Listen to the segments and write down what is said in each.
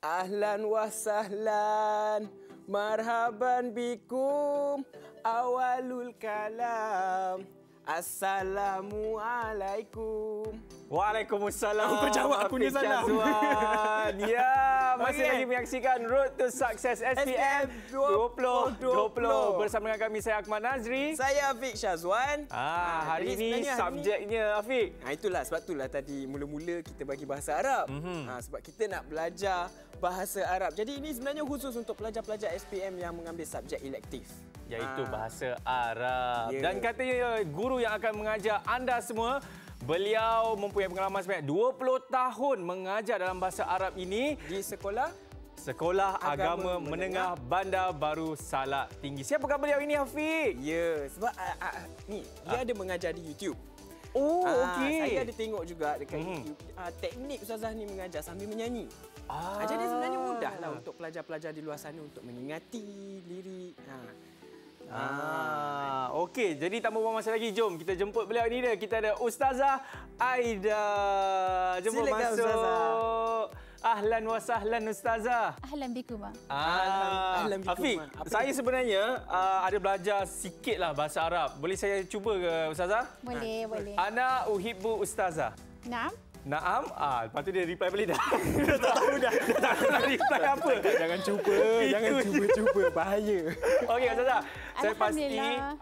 Ahlan wa sahlan Marhaban bikum Awalul kalam Assalamualaikum Waalaikumsalam Kau jawab aku ni salam Ya Masih lagi menyaksikan Road to Success SPM 20, 20. 20 Bersama dengan kami Saya Akmal Nazri Saya Afiq Syazwan ah, Hari ini subjeknya hari ni. Afiq ah, Itulah sebab itulah tadi Mula-mula kita bagi bahasa Arab mm Sebab kita nak belajar bahasa Arab. Jadi ini sebenarnya khusus untuk pelajar-pelajar SPM yang mengambil subjek elektif iaitu ha. bahasa Arab. Yeah. Dan katanya guru yang akan mengajar anda semua beliau mempunyai pengalaman sebanyak 20 tahun mengajar dalam bahasa Arab ini di sekolah Sekolah Agama, Agama Menengah, Menengah Bandar Baru Salak Tinggi. Siapa Siapakah beliau ini Hafiq? Ya, sebab uh, uh, ni dia ada mengajar di YouTube. Oh, uh, okey. Saya ada tengok juga dekat hmm. YouTube uh, teknik ustazah ni mengajar sambil menyanyi. Ah. Jadi sebenarnya mudah lah untuk pelajar-pelajar di luar sana untuk mengingati lirik. Ha. Ah, okey. Jadi tak buang masa lagi. Jom kita jemput beliau ini dia. Kita ada Ustazah Aida. Jemput Silakan, masuk. Ustazah. Ahlan wa sahlan Ustazah. Ahlan biku bang. Ah, ahlan, ahlan Afiq, saya itu? sebenarnya uh, ada belajar sikitlah bahasa Arab. Boleh saya cuba ke Ustazah? Boleh, ha. boleh. Ana uhibbu Ustazah. Naam. Naam, ah, lepas tu dia reply balik dah. tak tahu dah. tak tahu nak reply apa. jangan cuba, jangan cuba-cuba. Bahaya. Okey, Kak Zaza. Saya pasti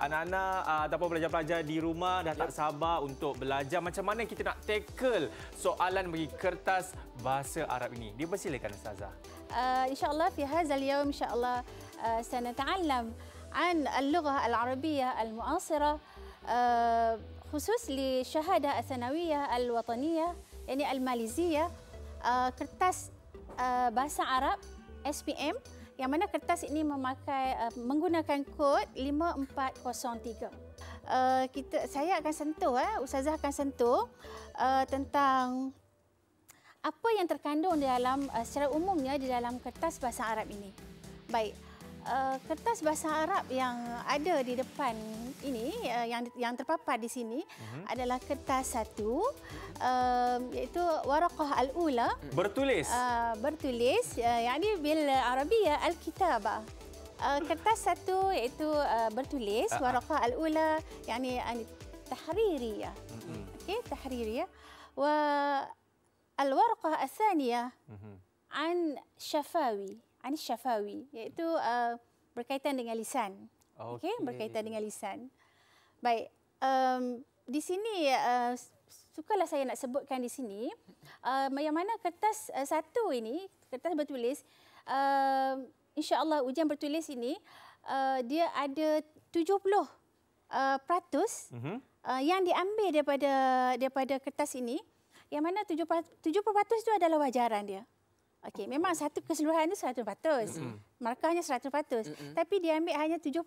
anak-anak uh, ataupun pelajar-pelajar di rumah dah tak sabar untuk belajar macam mana kita nak tackle soalan bagi kertas bahasa Arab ini. Dia persilakan, Kak Zaza. Ah, Insya Allah, fi hazal yawm, insyaAllah, uh, sana ta'alam عن اللغة العربية المعاصرة خصوص لشهادة al الوطنية yakni Al-Malizia, uh, kertas uh, bahasa Arab SPM yang mana kertas ini memakai uh, menggunakan kod 5403. Uh, kita saya akan sentuh eh ustazah akan sentuh uh, tentang apa yang terkandung dalam uh, secara umumnya di dalam kertas bahasa Arab ini. Baik uh, kertas bahasa Arab yang ada di depan ini uh, yang yang terpapar di sini uh-huh. adalah kertas satu uh, iaitu waraqah al-ula mm. bertulis uh, bertulis uh, yang ini bil Arabi ya al-kitab uh, kertas satu iaitu uh, bertulis uh-huh. Ah, ah. waraqah al-ula yang ini tahririyah uh-huh. okey tahririyah wa al-waraqah ath-thaniyah mm-hmm. uh-huh. an shafawi Anis Syafawi iaitu uh, berkaitan dengan lisan. Okey, okay, berkaitan dengan lisan. Baik, um, di sini uh, sukalah saya nak sebutkan di sini uh, yang mana kertas uh, satu ini, kertas bertulis uh, insya-Allah ujian bertulis ini uh, dia ada 70% uh, peratus, mhm. uh, yang diambil daripada daripada kertas ini yang mana 70% itu adalah wajaran dia. Okey, memang satu keseluruhan itu 100%. Mm-hmm. Markahnya 100%. Mm-hmm. Tapi dia ambil hanya 70%.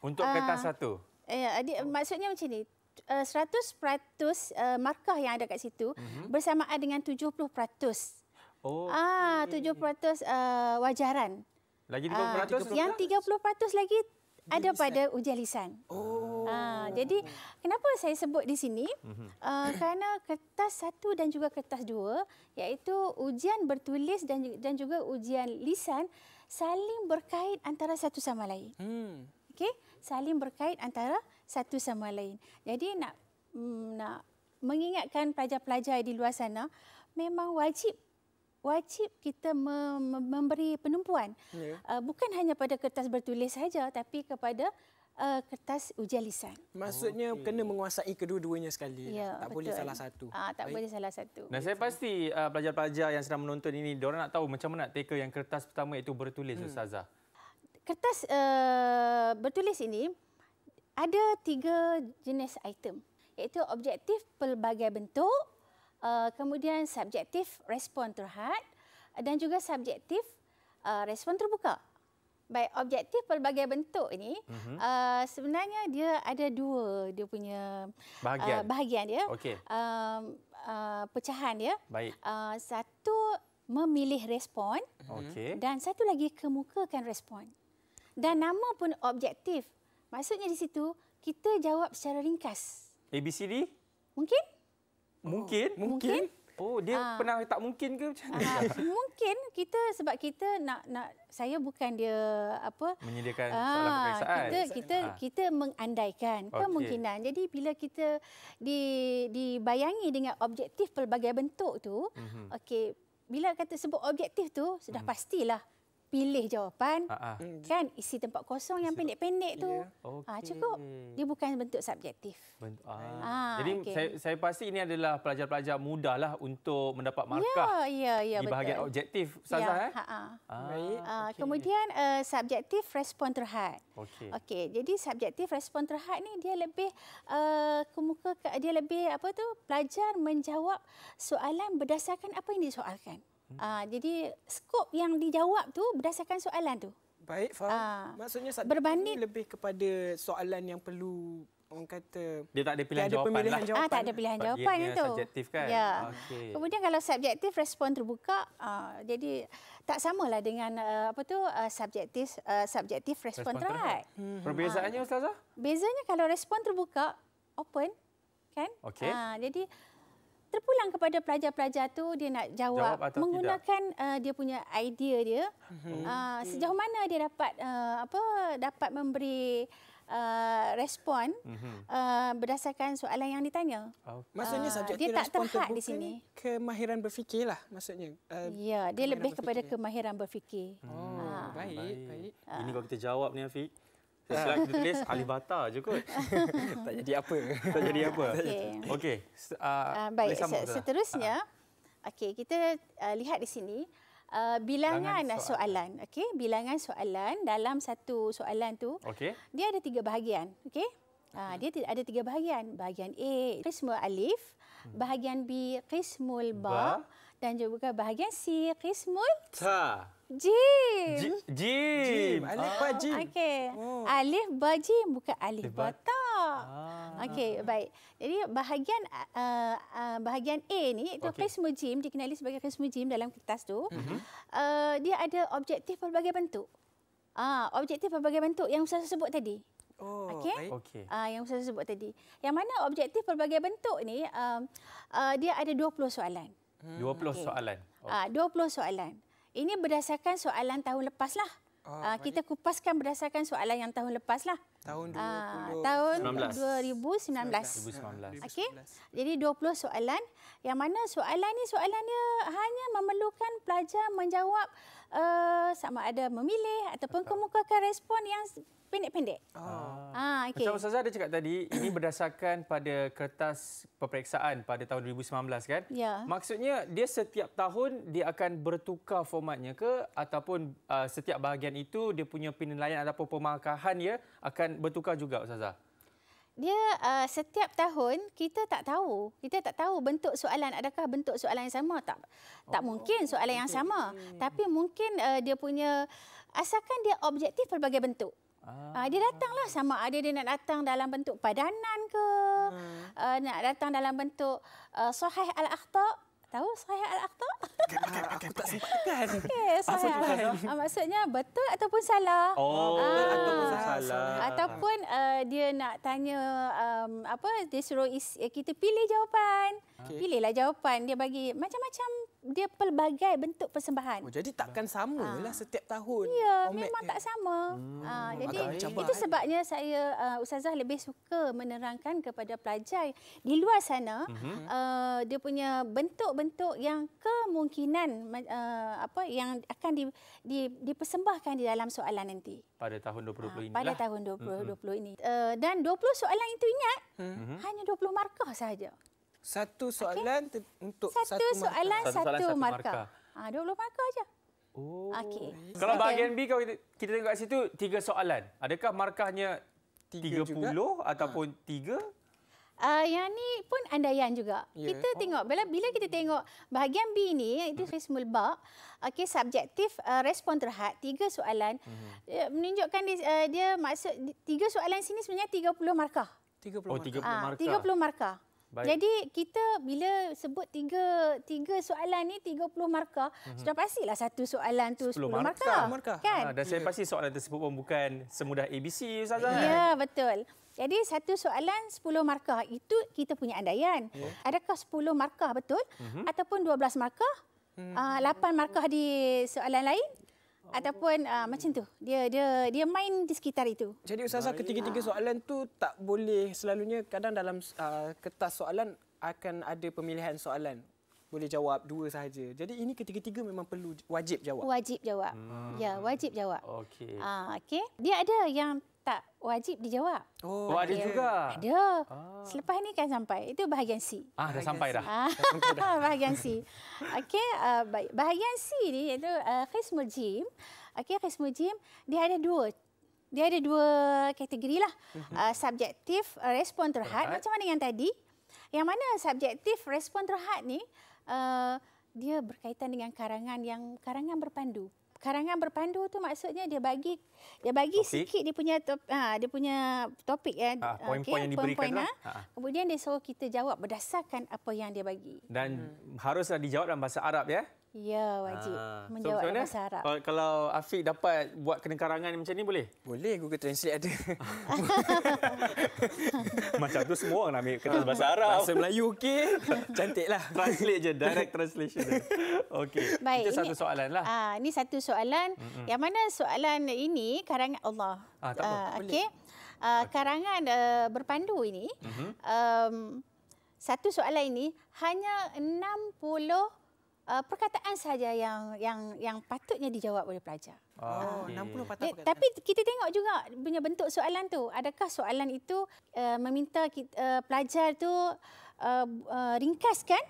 Untuk ah, kertas uh, satu? Ya, dia, oh. maksudnya macam ni. 100% uh, eh, markah yang ada kat situ mm-hmm. bersamaan dengan 70%. Oh. Ah, okay. 70% uh, wajaran. Lagi 30%? Uh, ah, yang 30% lagi ada pada ujian lisan. Oh. Aa, ah, jadi kenapa saya sebut di sini? Uh, kerana kertas satu dan juga kertas dua, iaitu ujian bertulis dan dan juga ujian lisan saling berkait antara satu sama lain. Hmm. Okey, saling berkait antara satu sama lain. Jadi nak hmm, nak mengingatkan pelajar-pelajar di luar sana memang wajib wajib kita mem- memberi penumpuan yeah. Ya. uh, bukan hanya pada kertas bertulis saja tapi kepada Uh, kertas ujian lisan. Maksudnya oh, okay. kena menguasai kedua-duanya sekali. Ya, tak betul. boleh salah satu. Ah, tak Baik. boleh salah satu. Dan saya pasti uh, eh, pelajar-pelajar yang sedang menonton ini, dia nak tahu macam mana nak tackle yang kertas pertama itu bertulis hmm. ustazah. Kertas uh, bertulis ini ada tiga jenis item, iaitu objektif pelbagai bentuk, uh, kemudian subjektif respon terhad dan juga subjektif uh, respon terbuka. Baik, objektif pelbagai bentuk ini mm -hmm. uh, sebenarnya dia ada dua dia punya bahagian, uh, bahagian dia, okay. uh, uh, pecahan dia. Baik. Uh, satu memilih respon okay. dan satu lagi kemukakan respon. Dan nama pun objektif. Maksudnya di situ kita jawab secara ringkas. A B C D. Mungkin. Oh, mungkin. Oh. Mungkin. Oh, dia Aa. Ah. pernah tak mungkin ke macam mana? Ah, mungkin kita sebab kita nak nak saya bukan dia apa menyediakan Aa, ah, soalan peperiksaan. Kita kita Aa. kita mengandaikan kemungkinan. Jadi bila kita di dibayangi dengan objektif pelbagai bentuk tu, mm-hmm. okey, bila kata sebut objektif tu sudah mm-hmm. pastilah pilih jawapan uh-huh. kan isi tempat kosong yang pendek-pendek tu ya. ah, okay. ha, cukup dia bukan bentuk subjektif Bent- ah. ha, jadi okay. saya saya pasti ini adalah pelajar-pelajar mudahlah untuk mendapat ya, markah yeah, yeah, yeah, di bahagian objektif ustazah yeah. eh ha, ha. Ha. Ha. kemudian uh, subjektif respon terhad okey okey jadi subjektif respon terhad ni dia lebih uh, eh, kemuka dia lebih apa tu pelajar menjawab soalan berdasarkan apa yang disoalkan Ha, jadi skop yang dijawab tu berdasarkan soalan tu. Baik, faham. Ha, Maksudnya berbanding lebih kepada soalan yang perlu orang kata dia tak ada pilihan ada jawapan. Lah. jawapan. Ah, ha, tak ada pilihan Sebab jawapan itu. Subjektif kan? Ya. Okay. Kemudian kalau subjektif respon terbuka, ha, jadi tak samalah dengan uh, apa tu uh, subjektif uh, subjektif respon terhad. Hmm. Perbezaannya ustazah? Bezanya kalau respon terbuka open kan? Okay. Ha, jadi terpulang kepada pelajar-pelajar tu dia nak jawab, jawab menggunakan uh, dia punya idea dia mm-hmm. uh, mm-hmm. sejauh mana dia dapat uh, apa dapat memberi Uh, respon mm-hmm. uh, berdasarkan soalan yang ditanya. Okay. Maksudnya uh, subjek uh, dia tak terhad di sini. Kemahiran berfikirlah maksudnya. Uh, ya, dia lebih berfikir. kepada kemahiran berfikir. Hmm, ah. Oh, uh. baik, baik. baik. Uh. Ini kalau kita jawab ni Afiq, Sila ah. kita tulis Alibata je kot. tak jadi apa. tak jadi apa. Okey. Okey. Uh, uh, baik. Boleh Seterusnya, uh. okey kita uh, lihat di sini uh, bilangan, soalan. soalan. Okey, bilangan soalan dalam satu soalan tu okay. dia ada tiga bahagian. Okey. Uh, hmm. dia ada tiga bahagian. Bahagian A, qismul alif, hmm. bahagian B, qismul ba, ba. dan juga bahagian C, qismul ta. Jim. Jim. Alif ah. ba jim. Okey. Oh. Alif ba jim bukan alif ba ta. Ah. Okey, baik. Jadi bahagian uh, uh, bahagian A ni itu okay. kismu jim dikenali sebagai kismu jim dalam kertas tu. Mm-hmm. Uh, dia ada objektif pelbagai bentuk. Ah, uh, objektif pelbagai bentuk yang saya sebut tadi. Oh, okey. Okay. Uh, yang saya sebut tadi. Yang mana objektif pelbagai bentuk ni uh, uh, dia ada 20 soalan. Hmm. 20, okay. soalan. Okay. Uh, 20 soalan. Ini berdasarkan soalan tahun lepas lah. Uh, oh, ah, kita kupaskan berdasarkan soalan yang tahun lepas lah. Tahun, 20... Ah, uh, tahun 2019. 2019. Okey. Jadi 20 soalan. Yang mana soalan ni soalannya hanya memerlukan pelajar menjawab uh, sama ada memilih ataupun kemukakan respon yang pendek-pendek. Ah. Ah, okay. Macam Ustazah ada cakap tadi, ini berdasarkan pada kertas peperiksaan pada tahun 2019 kan? Ya. Maksudnya dia setiap tahun dia akan bertukar formatnya ke ataupun uh, setiap bahagian itu dia punya penilaian ataupun pemarkahan dia akan bertukar juga Ustazah? Dia uh, setiap tahun kita tak tahu. Kita tak tahu bentuk soalan adakah bentuk soalan yang sama tak. Tak oh, mungkin soalan okay. yang sama. Okay. Tapi mungkin uh, dia punya asalkan dia objektif pelbagai bentuk. Ah. Dia datanglah sama ada ah, dia nak datang dalam bentuk padanan ke, hmm. uh, nak datang dalam bentuk uh, sahih al-akhtak. Tahu sahih al-akhtak? Okay, aku tak sempat Okay, Okay, Maksudnya betul ataupun salah. Oh, ah. ataupun salah. Ataupun uh, dia nak tanya, um, apa, dia suruh eh, kita pilih jawapan. Okay. Pilihlah jawapan. Dia bagi macam-macam dia pelbagai bentuk persembahan. Oh, jadi takkan sama ha. lah ah. setiap tahun. Ya, memang tak eh? sama. Ah, hmm. Ha, jadi Agak itu sebabnya saya uh, Ustazah lebih suka menerangkan kepada pelajar di luar sana uh -huh. uh, dia punya bentuk-bentuk yang kemungkinan uh, apa yang akan di, di, dipersembahkan di dalam soalan nanti. Pada tahun 2020 ini. Pada lah. tahun 2020 uh -huh. ini. Uh, dan 20 soalan itu ingat uh hmm. -huh. Mhm. hanya 20 markah saja. Satu soalan okay. untuk satu, satu markah. soalan satu, markah. markah. Ha markah aja. Oh. Okey. Kalau bahagian B kalau kita tengok kat situ tiga soalan. Adakah markahnya tiga puluh ataupun ha. tiga? Ha. Uh, yang ni pun andaian juga. Yeah. Kita tengok bila bila kita tengok bahagian B ni itu hmm. Fismul Ba, okey subjektif uh, respon terhad tiga soalan hmm uh, menunjukkan dia, uh, dia maksud tiga soalan sini sebenarnya 30 markah. 30 markah. Oh 30 markah. Uh, 30 markah. Baik. Jadi kita bila sebut tiga tiga soalan ni 30 markah, mm -hmm. sudah pastilah satu soalan tu 10, 10 markah. markah. Kan? Ha, dan saya pasti soalan tersebut pun bukan semudah ABC Ustazah. Kan? Ya, betul. Jadi satu soalan 10 markah itu kita punya andaian. Yeah. Adakah 10 markah betul mm -hmm. ataupun 12 markah? Mm uh, 8 markah di soalan lain? Oh. ataupun uh, macam tu. Dia dia dia main di sekitar itu. Jadi ustazah ketiga-tiga ah. soalan tu tak boleh selalunya kadang dalam uh, kertas soalan akan ada pemilihan soalan. Boleh jawab dua sahaja. Jadi ini ketiga-tiga memang perlu wajib jawab. Wajib jawab. Hmm. Ya, wajib jawab. Okey. Ah, okey. Dia ada yang tak wajib dijawab. Oh, okay. Oh, ada juga. Ada. Ah. Selepas ini kan sampai. Itu bahagian C. Ah, dah sampai C. dah. Ah, bahagian C. Okey, uh, bahagian C ni iaitu uh, khismul jim. Okey, khismul jim dia ada dua dia ada dua kategori lah. Mhm. Uh, subjektif uh, respon terhad. terhad. Macam mana yang tadi? Yang mana subjektif respon terhad ni uh, dia berkaitan dengan karangan yang karangan berpandu karangan berpandu tu maksudnya dia bagi dia bagi topik. sikit dia punya top, ha, dia punya topik ya ah, ha, poin-poin okay, yang diberikan lah. ha. kemudian dia suruh kita jawab berdasarkan apa yang dia bagi dan hmm. haruslah dijawab dalam bahasa Arab ya Ya, wajib ha. menjawab so, bahasa Arab. Kalau, kalau Afiq dapat buat kena karangan macam ni boleh? Boleh, Google Translate ada. macam tu semua orang nak ambil kena ah. bahasa Arab. Bahasa Melayu okey, cantiklah. Translate je, direct translation. okey, Baik, itu ini, satu soalan lah. Ah, ini satu soalan. Mm-hmm. Yang mana soalan ini karangan Allah. Ah, tak apa, okay. Ah, boleh. Uh, karangan uh, berpandu ini, mm-hmm. um, satu soalan ini hanya 60 uh, perkataan saja yang yang yang patutnya dijawab oleh pelajar. Oh, okay. 60 patut. Tapi kita tengok juga punya bentuk soalan tu. Adakah soalan itu uh, meminta kita, uh, pelajar tu uh, uh, ringkaskan?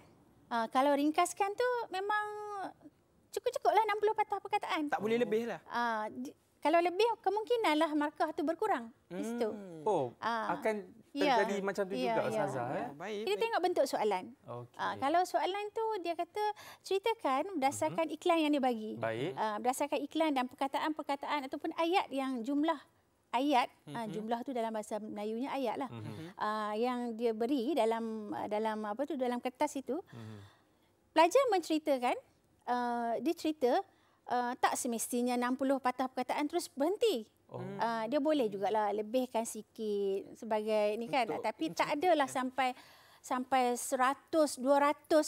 Uh, kalau ringkaskan tu memang cukup-cukuplah 60 patah perkataan. Tak boleh lebih lah. Uh, kalau lebih kemungkinanlah markah tu berkurang hmm. di situ. Hmm. Oh, uh. akan terjadi ya. macam tu ya, juga ya. ustazah ya. ya. Baik. Kita tengok bentuk soalan. Okay. Uh, ah, kalau soalan tu dia kata ceritakan berdasarkan uh-huh. iklan yang dia bagi. Baik. Uh, berdasarkan iklan dan perkataan-perkataan ataupun ayat yang jumlah ayat uh-huh. jumlah tu dalam bahasa Melayunya ayatlah. Uh-huh. Mhm. Uh, yang dia beri dalam dalam apa tu dalam kertas itu. Uh-huh. Pelajar menceritakan uh, dia cerita uh, tak semestinya 60 patah perkataan terus berhenti. Oh. Uh, dia boleh juga lah lebihkan sikit sebagai ini kan Untuk. tapi tak adalah sampai sampai 100 200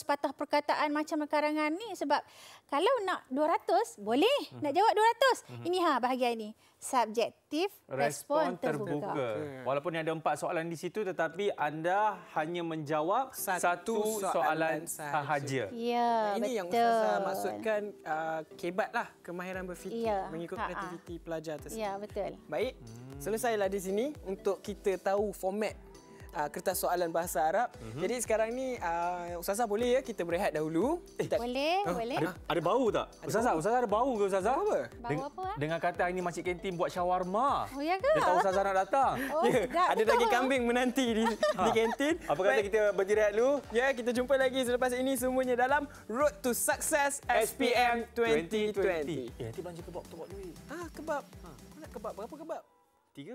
patah perkataan macam karangan ni sebab kalau nak 200 boleh nak mhm. jawab 200 mhm. ini ha bahagian ini subjektif, respon, respon terbuka. terbuka. Hmm. Walaupun ada empat soalan di situ tetapi anda hanya menjawab satu, satu soalan, soalan sahaja. sahaja. Ya, Ini betul. yang Ustazah maksudkan uh, kebatlah kemahiran berfikir ya, mengikut ha -ha. kreativiti pelajar tersebut. Ya, betul. Baik, hmm. selesailah di sini untuk kita tahu format uh, kertas soalan bahasa Arab. Mm -hmm. Jadi sekarang ni uh, Ustazah boleh ya kita berehat dahulu. Eh, boleh, huh? Ah, boleh. Ada, ada bau tak? Ada Ustazah, bau. Ustazah ada bau ke Ustazah? Bau apa? bau apa? Ha? Dengan kata ini masih kantin buat shawarma. Oh ya ke? Dia tahu Ustazah nak datang. Oh, yeah. Ya, tak, ada lagi kambing menanti di, di kantin. Apa kata kita berehat dulu? Ya, kita jumpa lagi selepas ini semuanya dalam Road to Success SPM 2020. 2020. Ya, nanti belanja kebab tu duit. Ah, kebab. Ha, nak kebab berapa kebab? Tiga.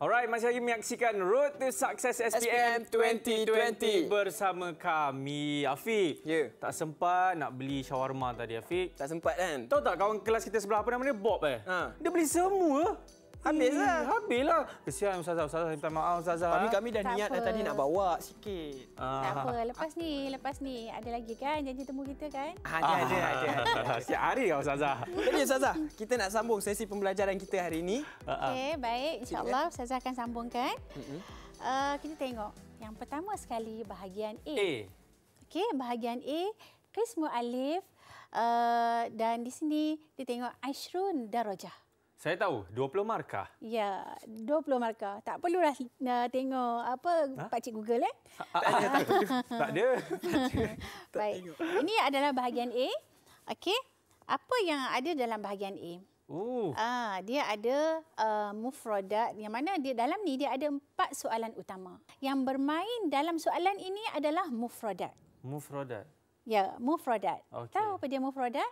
Alright, masih lagi menyaksikan Road to Success SPM, 2020. 2020 bersama kami, Afiq. Yeah. Tak sempat nak beli shawarma tadi, Afiq. Tak sempat kan? Tahu tak kawan kelas kita sebelah apa namanya? Bob eh? Ha. Dia beli semua. Habis lah. Eh, habis lah. Kesian Ustazah. Ustazah minta maaf Ustazah. Kami, kami dah tak niat dah tadi nak bawa sikit. Ah. Tak apa. Lepas ni, lepas ni. Ada lagi kan janji temu kita kan? Ah, ada, ah. ada, Setiap hari kau Ustazah. Jadi Ustazah, kita nak sambung sesi pembelajaran kita hari ini. Ah, ah. Okey, baik. InsyaAllah eh? Ustazah akan sambungkan. Uh, kita tengok. Yang pertama sekali bahagian A. A. Okey, bahagian A. Qismu Alif. Uh, eh, dan di sini, kita tengok Aishrun Darajah. Saya tahu 20 markah. Ya, 20 markah. Tak perlulah nak eh, tengok apa ha? pak cik Google eh. Ha, ha, ha, tak ada. Baik. Ini adalah bahagian A. Okey. Apa yang ada dalam bahagian A? Oh. Ah, dia ada uh, eh, mufradat yang mana dia dalam ni dia ada empat soalan utama. Yang bermain dalam soalan ini adalah mufradat. Mufradat. Ya, mufradat. Okay. Tahu apa dia mufradat?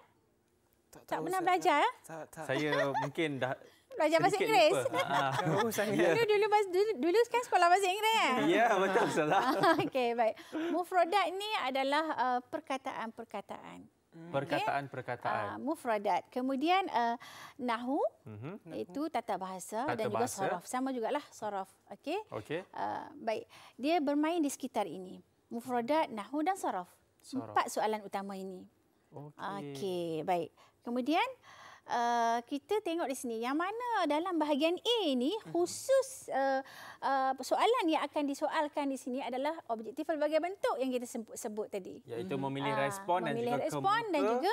tak, tak pernah belajar tak, eh? tak, tak. saya mungkin dah belajar bahasa Inggeris oh dulu, dulu dulu kan sekolah bahasa Inggeris ya ya betul salah okey baik mufradat ni adalah uh, perkataan-perkataan hmm. perkataan-perkataan okay. uh, mufradat kemudian uh, nahu mm-hmm. itu tata bahasa tata dan juga bahasa. sorof sama jugalah sorof okey okay. uh, ah, baik dia bermain di sekitar ini mufradat nahu dan soraf. sorof. empat soalan utama ini okey okay, baik Kemudian uh, kita tengok di sini yang mana dalam bahagian A ini hmm. khusus uh, uh, soalan yang akan disoalkan di sini adalah objektif pelbagai bentuk yang kita sebut, sebut tadi. Iaitu hmm. memilih ah, respon, uh, memilih dan, juga kemuka, dan juga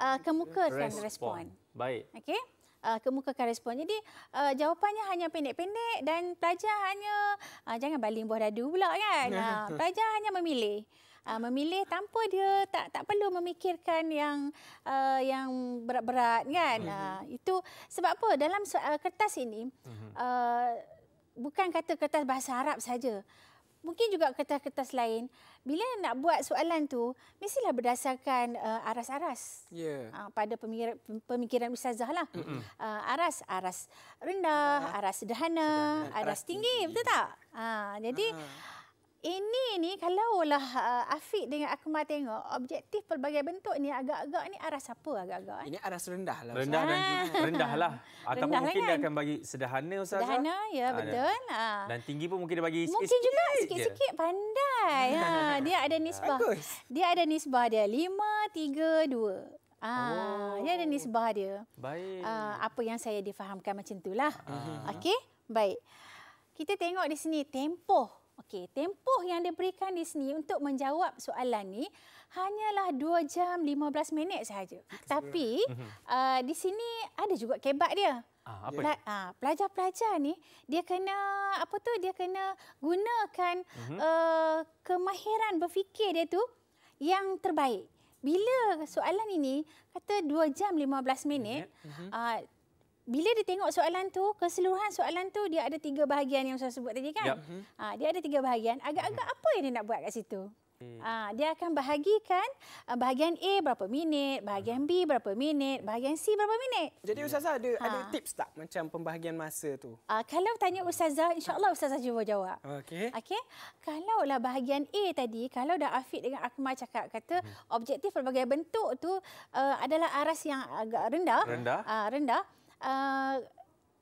uh, kemukakan respon. respon. Baik. Okey. Uh, kemukakan respon. Jadi uh, jawapannya hanya pendek-pendek dan pelajar hanya uh, jangan baling buah dadu pula kan. Uh, pelajar hanya memilih uh, memilih tanpa dia tak tak perlu memikirkan yang uh, yang berat-berat kan uh, uh itu sebab apa dalam uh, kertas ini uh, bukan kata kertas bahasa Arab saja mungkin juga kertas-kertas lain bila nak buat soalan tu mestilah berdasarkan uh, aras-aras yeah. Ya. uh, pada pemikiran, pemikiran ustazah lah uh, aras aras rendah aras sederhana, aras, aras tinggi, tinggi betul tak uh, jadi uh-huh ini ni kalaulah uh, Afiq dengan Akmal tengok objektif pelbagai bentuk ni agak-agak ni aras apa agak-agak? Eh? Ini aras lah, ah. rendah lah. Rendah dan tinggi. rendah lah. atau rendah mungkin kan? dia akan bagi sederhana Ustazah. Sederhana, ya ha, betul. Ha. Dan tinggi pun mungkin dia bagi sikit-sikit. Mungkin juga sikit-sikit pandai. Ha, dia ada nisbah. Dia ada nisbah dia. Lima, tiga, dua. Ah, oh. Dia ada nisbah dia. Baik. Uh, apa yang saya difahamkan macam itulah. Uh -huh. Okey, baik. Kita tengok di sini tempoh. Okey, tempoh yang diberikan di sini untuk menjawab soalan ni hanyalah 2 jam 15 minit sahaja. Tapi mhm. uh, di sini ada juga kebak dia. Ah, ah, pelajar-pelajar ni dia kena apa tu dia kena gunakan uh-huh. uh, kemahiran berfikir dia tu yang terbaik. Bila soalan ini kata 2 jam 15 minit, minit. Uh-huh. Uh, bila dia tengok soalan tu, keseluruhan soalan tu dia ada tiga bahagian yang saya sebut tadi kan? Yep. Ha, mhm. ah, dia ada tiga bahagian. Agak-agak hmm. apa yang dia nak buat kat situ? Hmm. Ha, dia akan bahagikan ah, bahagian A berapa minit, bahagian B berapa minit, bahagian C berapa minit. Jadi Ustazah ada, ha. ada tips tak macam pembahagian masa tu? Uh, kalau tanya Ustazah, insyaAllah Ustazah cuba jawab. Okey. Okay? Kalau lah bahagian A tadi, kalau dah Afiq dengan Akmal cakap kata hmm. objektif pelbagai bentuk tu uh, adalah aras yang agak rendah. Rendah. Uh, rendah. Uh,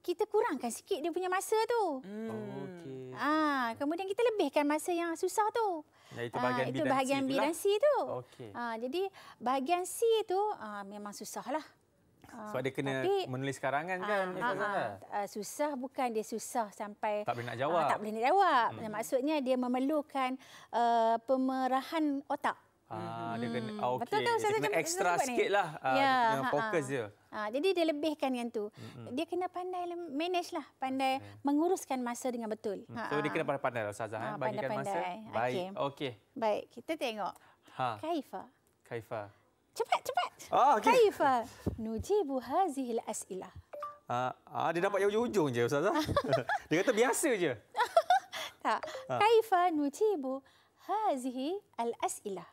kita kurangkan sikit dia punya masa tu. Hmm. Oh, okay. Ha, ah, kemudian kita lebihkan masa yang susah tu. Nah, itu bahagian ha, itu B dan C, lah. C tu. Okay. Ha, ah, jadi bahagian C tu ha, memang susah lah. Ha, Sebab dia kena tapi, menulis karangan kan? Ha, ha, ha, susah bukan dia susah sampai... Tak boleh nak jawab. Ha, tak boleh nak jawab. Hmm. Maksudnya dia memerlukan uh, pemerahan otak. Ah, dia kena, mm-hmm. okay. Betul kan Ustazah? Dia kena extra sikit lah ah, yang fokus dia. Ha, jadi dia lebihkan yang tu. Mm-hmm. Dia kena pandai manage lah. Pandai okay. menguruskan masa dengan betul. Ha, so, ha. dia kena pandai-pandai lah Ustazah. Eh, ha, bagikan pandai. masa. Baik. Okay. Baik, kita tengok. Ha. Kaifa. Kaifa. Cepat, cepat. Oh, ah, okay. Kaifa. Nujibu hazihil as'ilah. Ha, ha, dia dapat yang ujung-ujung je Ustazah. dia kata biasa je. tak. Ha. Kaifa nujibu hazihi al-as'ilah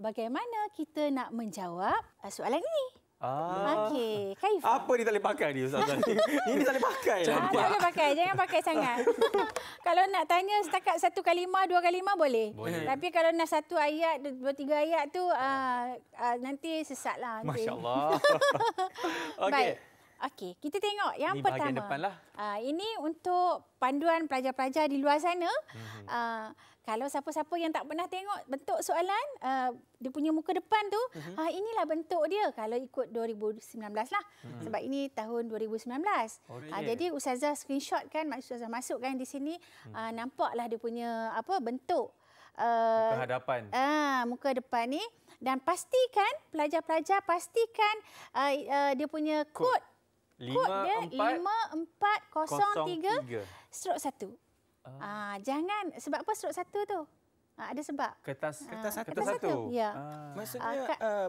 bagaimana kita nak menjawab eh, soalan ini? Ah. Okey, Kaifah. Apa ni tak boleh pakai ni Ustaz Ini tak boleh pakai lah. Tak boleh pakai, jangan pakai sangat. kalau nak tanya setakat satu kalimah, dua kalimah boleh. boleh. Eh. Tapi kalau nak satu ayat, dua, tiga ayat tu uh, uh, nanti sesat lah, Masya Allah. Okey. Okey, kita tengok yang Di pertama. Depan uh, ini untuk panduan pelajar-pelajar di luar sana. Mm-hmm. Uh, kalau siapa-siapa yang tak pernah tengok bentuk soalan, uh, dia punya muka depan tu, mm-hmm. uh, inilah bentuk dia kalau ikut 2019 lah. Mm-hmm. Sebab ini tahun 2019. Okay. Uh, jadi ustazah screenshot kan, ustazah masukkan di sini, uh, nampaklah dia punya apa bentuk uh, muka hadapan. Ah, uh, muka depan ni dan pastikan pelajar-pelajar pastikan uh, uh, dia punya kod, kod Kodnya 5403 strok 1. Ah uh. jangan sebab apa strok 1 tu? Uh, ada sebab. Kertas kertas, uh, kertas satu. satu. Ya. Uh. Maksudnya uh, kat, uh,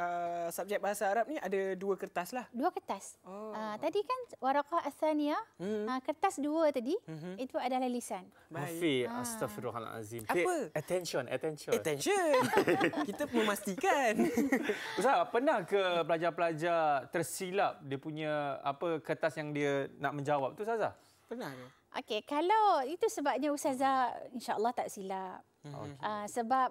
uh, subjek bahasa Arab ni ada dua kertas lah. Dua kertas. Oh. Uh, tadi kan Warakah asania, hmm. uh, kertas dua tadi hmm. itu adalah lisan. Mufi, ah. astaghfirullahalazim. Apa? Attention, attention. Attention. Kita memastikan. Ustaz, pernah ke pelajar-pelajar tersilap dia punya apa kertas yang dia nak menjawab tu Ustazah? Pernah ke? Okey, kalau itu sebabnya Ustazah insya-Allah tak silap. Mhm. Okay. Uh, ah, sebab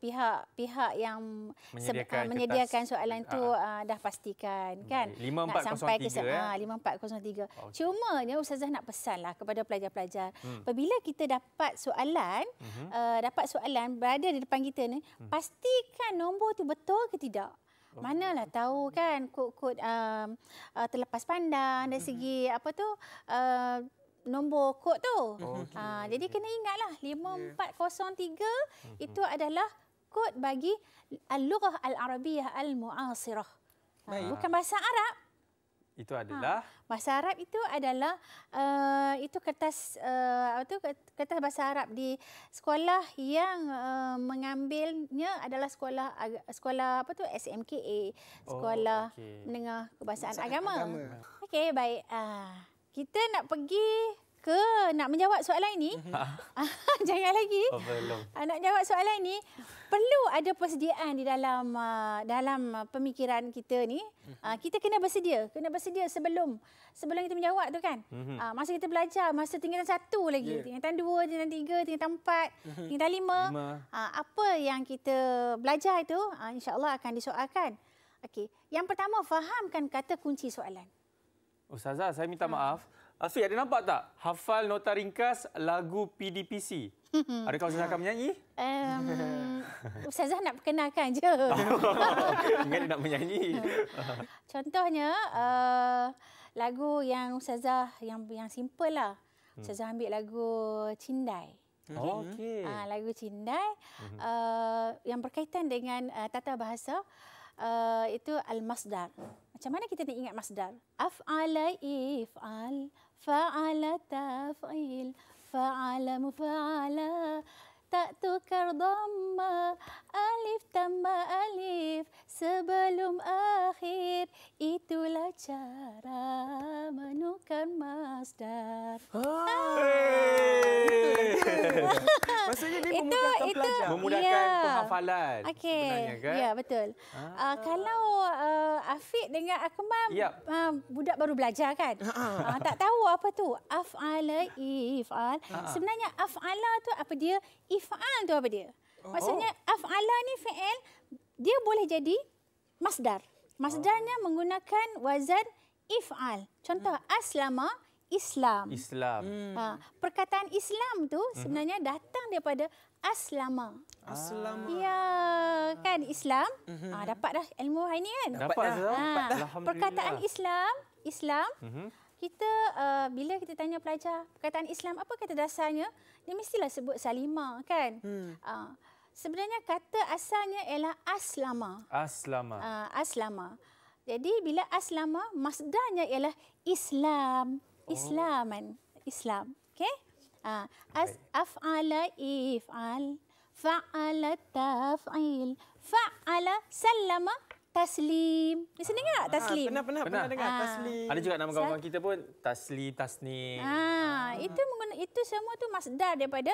pihak-pihak ah, uh, yang ah, menyediakan, uh, menyediakan soalan itu uh, dah pastikan kan nak sampai ke ya? uh, 5403 okay. cuma ni ustazah nak pesanlah kepada pelajar-pelajar hmm. apabila kita dapat soalan hmm. uh, dapat soalan berada di depan kita ni hmm. pastikan nombor tu betul ke tidak oh. Mana lah tahu kan kod-kod um, uh, terlepas pandang dari mhm. segi apa tu uh, nombor kod tu. Oh, okay. ha, jadi kena ingatlah 5403 yeah. itu adalah kod bagi al-lughah al-arabiyah al-mu'asirah. Ha, bukan bahasa Arab. Itu adalah ha, bahasa Arab itu adalah uh, itu kertas eh, apa uh, tu kertas bahasa Arab di sekolah yang uh, mengambilnya adalah sekolah sekolah apa tu SMKA oh, sekolah oh, okay. menengah kebahasaan agama. agama. Okey baik. Uh, kita nak pergi ke nak menjawab soalan ini? Mhm. Ah, jangan lagi. Oh, ah, Nak jawab soalan ini, perlu ada persediaan di dalam ah, dalam pemikiran kita ni. Mhm. Kita kena bersedia, kena bersedia sebelum sebelum kita menjawab tu kan. Mm-hmm. Masa kita belajar, masa tinggalan satu lagi, yeah. tinggalan dua, tinggalan tiga, tinggalan empat, mhm. tinggalan lima. lima. Apa yang kita belajar itu, insya Allah akan disoalkan. Okey, yang pertama fahamkan kata kunci soalan. Ustazah, saya minta hmm. maaf. Afi, ada nampak tak? Hafal nota ringkas lagu PDPC. Hmm. Adakah Ustazah akan menyanyi? Um, Ustazah nak perkenalkan je. Ingat nak menyanyi. Contohnya, uh, lagu yang Ustazah yang yang simple lah. Hmm. Ustazah ambil lagu Cindai. Okay. Uh, ah, lagu Cindai uh, yang berkaitan dengan uh, tata bahasa uh, itu al-masdar. Macam mana kita nak ingat masdar? Af'ala if'al, fa'ala taf'il, fa'ala mufa'ala tak tukar dhamma alif tambah alif sebelum akhir itulah cara menukar masdar oh. maksudnya dia itu, memudahkan itu, pelajar memudahkan yeah. penghafalan okay. sebenarnya kan ya betul ah. uh, kalau uh, afiq dengan akmam yep. uh, budak baru belajar kan uh, tak tahu apa tu afala ifal uh sebenarnya afala tu apa dia ifal tu apa dia? Oh. Maksudnya oh. afala ni fi'il dia boleh jadi masdar. Masdarnya oh. menggunakan wazan ifal. Contoh hmm. aslama Islam. Islam. Hmm. Ha, perkataan Islam tu mhm. sebenarnya hmm. datang daripada aslama. Aslama. Ya, kan Islam. Hmm. Ha, ah, dapat dah ilmu hari ni kan? Dapat, dapat dah. Ha, dah. Perkataan Islam, Islam. Hmm kita uh, bila kita tanya pelajar perkataan Islam apa kata dasarnya dia mestilah sebut salima kan hmm. uh, sebenarnya kata asalnya ialah aslama aslama uh, aslama jadi bila aslama masdarnya ialah Islam oh. islaman Islam okey uh, as afala if'al fa'ala taf'il fa'ala sallama Taslim. Ni sini enggak? Ah, ah, Taslim? Ha, pernah, pernah, pernah, pernah dengar ha. Taslim. Ada juga nama kawan-kawan kita pun Tasli, Tasni. Ha. ha. itu mengguna, itu semua tu masdar daripada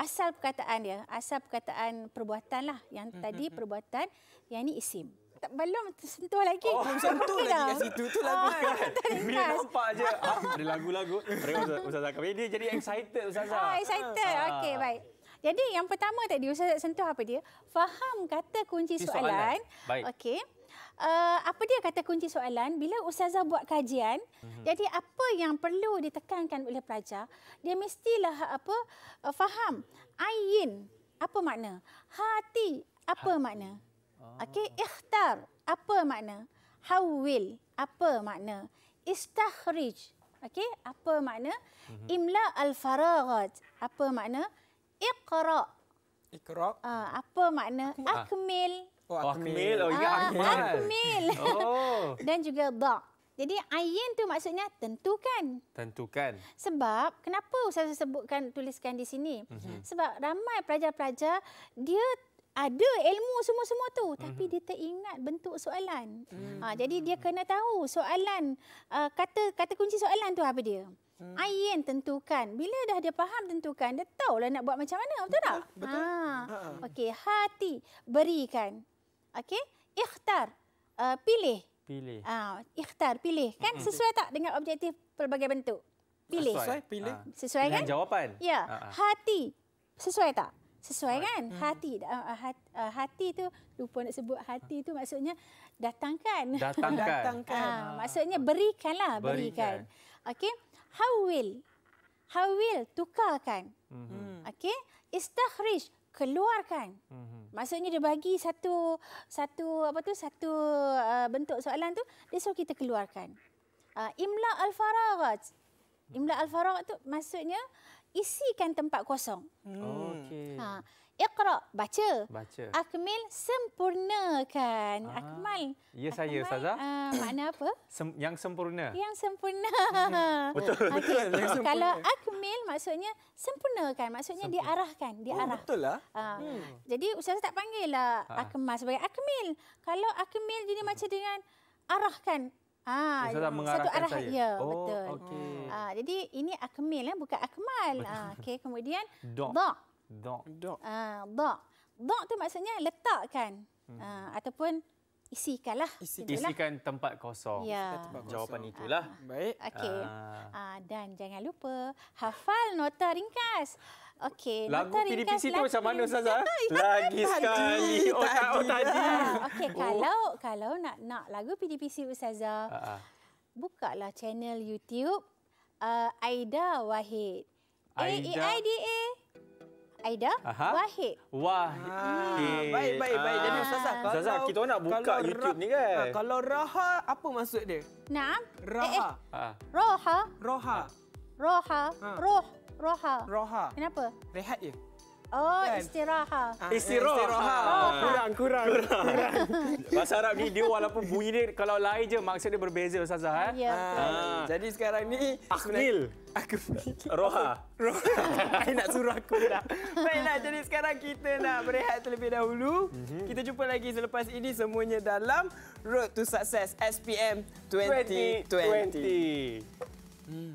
asal perkataan dia. Asal perkataan perbuatan lah. Yang hmm. tadi hmm, hmm. perbuatan, yang ni isim. Tak, belum sentuh lagi. Oh, belum sentuh lagi kat situ. Itu lagu oh, kan? Mereka nampak je. Ah, ada lagu-lagu. Ustazah, Ustazah. Eh, dia jadi excited Ustazah. Ah, excited. Ah. Okey, baik. Jadi yang pertama tadi Ustaz sentuh apa dia? Faham kata kunci soalan. soalan. Okey. Uh, apa dia kata kunci soalan? Bila Ustazah buat kajian, mm-hmm. jadi apa yang perlu ditekankan oleh pelajar, dia mestilah apa uh, faham. Ayin, apa makna? Hati, apa Hati. makna? Oh. Okey, ikhtar, apa makna? Hawil, apa makna? Istakhrij, okey, apa makna? Mm-hmm. Imla al-faragat, apa makna? Iqra. Iqra. Uh, apa makna akmil? Oh, oh akmil. Oh ya akmil. Uh, akmil. Oh. Dan juga da. Jadi ayin tu maksudnya tentukan. Tentukan. Sebab kenapa saya sebutkan tuliskan di sini? Mm -hmm. Sebab ramai pelajar-pelajar dia ada ilmu semua-semua tu mhm. tapi uh-huh. dia teringat bentuk soalan. Uh-huh. Ha, jadi dia kena tahu soalan uh, kata kata kunci soalan tu apa dia? Hmm. Ayen tentukan. Bila dah dia faham tentukan, dia tahu lah nak buat macam mana, betul, betul tak? Betul. Ha. Okey, hati berikan. Okey, ikhtar uh, pilih. Pilih. Ha, ikhtar pilih kan hmm. sesuai tak dengan objektif pelbagai bentuk? Pilih. Sesuai, pilih. Sesuai kan? Dengan jawapan. Ya. Hati sesuai tak? sesuai kan hmm. hati uh, uh hati, uh, hati tu lupa nak sebut hati tu maksudnya datangkan datangkan, datangkan. Ha, maksudnya berikanlah berikan, berikan. okey how will how will tukarkan hmm. hmm. okey istakhrij keluarkan hmm. maksudnya dia bagi satu satu apa tu satu uh, bentuk soalan tu dia suruh kita keluarkan uh, imla al faragat, imla al faragat tu maksudnya isikan tempat kosong. Okay. Hmm. Ha, iqra, baca. Baca. Akmil, sempurnakan. Ah. Akmal. Ya saya Saza. Uh, ah, makna apa? Sem- yang sempurna. Yang sempurna. betul. Okay. betul. Okay. Yang sempurna. Kalau akmil maksudnya sempurnakan, maksudnya sempurna. diarahkan, oh, diarah. Oh, betul lah. Uh, hmm. Jadi ustaz tak panggil lah ha. Akmal sebagai Akmil. Kalau Akmil jadi hmm. macam dengan arahkan, Ah, so, saya satu arah saya. ya, oh, betul. Okay. Ah, jadi ini akmil eh, bukan akmal. Ah, okay. kemudian dok. Dok. Dok. Ah, dok. Dok tu maksudnya letakkan. Hmm. Ah, ataupun isikanlah isikan, isikan tempat kosong ya. jawapan itulah uh, baik Okay. uh. Ah. uh, ah, dan jangan lupa hafal nota ringkas okey nota ringkas lagu PDPC itu macam mana ustazah ya, lagi sekali oh tadi, oh, tadi. okey kalau oh. kalau nak nak lagu PDPC ustazah uh, uh. bukalah channel YouTube uh, Aida Wahid A I D A Aida Aha. Wahid. Wahid. Ah, baik, baik, baik. Ah. Jadi Ustazah, kalau... Ustazah, kita nak buka kalau YouTube ni kan? Ah, kalau Raha, apa maksud dia? Naam. Raha. Eh, eh. Ah. Roha. Roha. Roha. Roh. Roha. Roha. Kenapa? Rehat je. Oh, kan? istiraha. Ah, istiraha. Istiraha. Ah. Oh, kurang, kurang. kurang. Bahasa Arab ni, dia walaupun bunyi dia, kalau lain je, dia berbeza, Ustazah. Eh? Ya. Ah. Jadi sekarang ni... Akhnil. Roha. Roha. Saya nak suruh aku dah. Baiklah, jadi sekarang kita nak berehat terlebih dahulu. Mm -hmm. Kita jumpa lagi selepas ini semuanya dalam Road to Success SPM 2020. 2020. Hmm.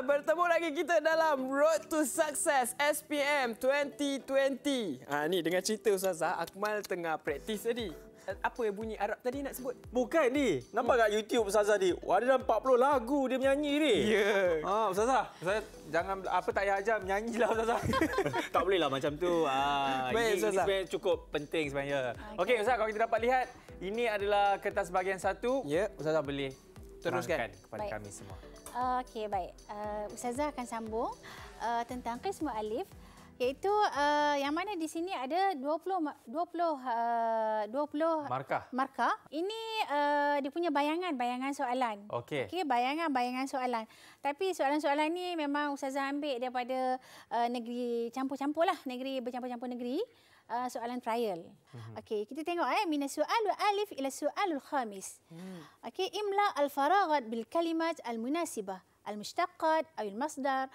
bertemu lagi kita dalam Road to Success SPM 2020. Ah ni dengan cerita Ustazah, Akmal tengah praktis tadi. Apa yang bunyi Arab tadi nak sebut? Bukan ni. Nampak hmm. YouTube Ustazah ni? Ada dalam 40 lagu dia menyanyi ni. Ya. Yeah. Ha, Ustazah, Ustazah, jangan apa tak payah ajar, menyanyilah Ustazah. tak boleh lah macam tu. Ha, Baik, ini, sebenarnya cukup penting sebenarnya. Okey, okay, Ustazah, kalau kita dapat lihat, ini adalah kertas bahagian satu. Ya, yeah, Ustazah boleh teruskan kepada baik. kami semua. Okey, baik. Uh, Ustazah akan sambung uh, tentang Qismu Alif iaitu uh, yang mana di sini ada 20 20 20 markah. markah. Ini uh, dia punya bayangan-bayangan soalan. Okey. Okay, bayangan-bayangan soalan. Tapi soalan-soalan ini memang ustazah ambil daripada uh, negeri campur campur lah, negeri bercampur-campur negeri uh, soalan trial. Mm-hmm. Okey, kita tengok eh min sual wa alif ila sual al khamis. Mm. Okey, imla al faraghat bil kalimat al munasibah al mushtaqat aw al masdar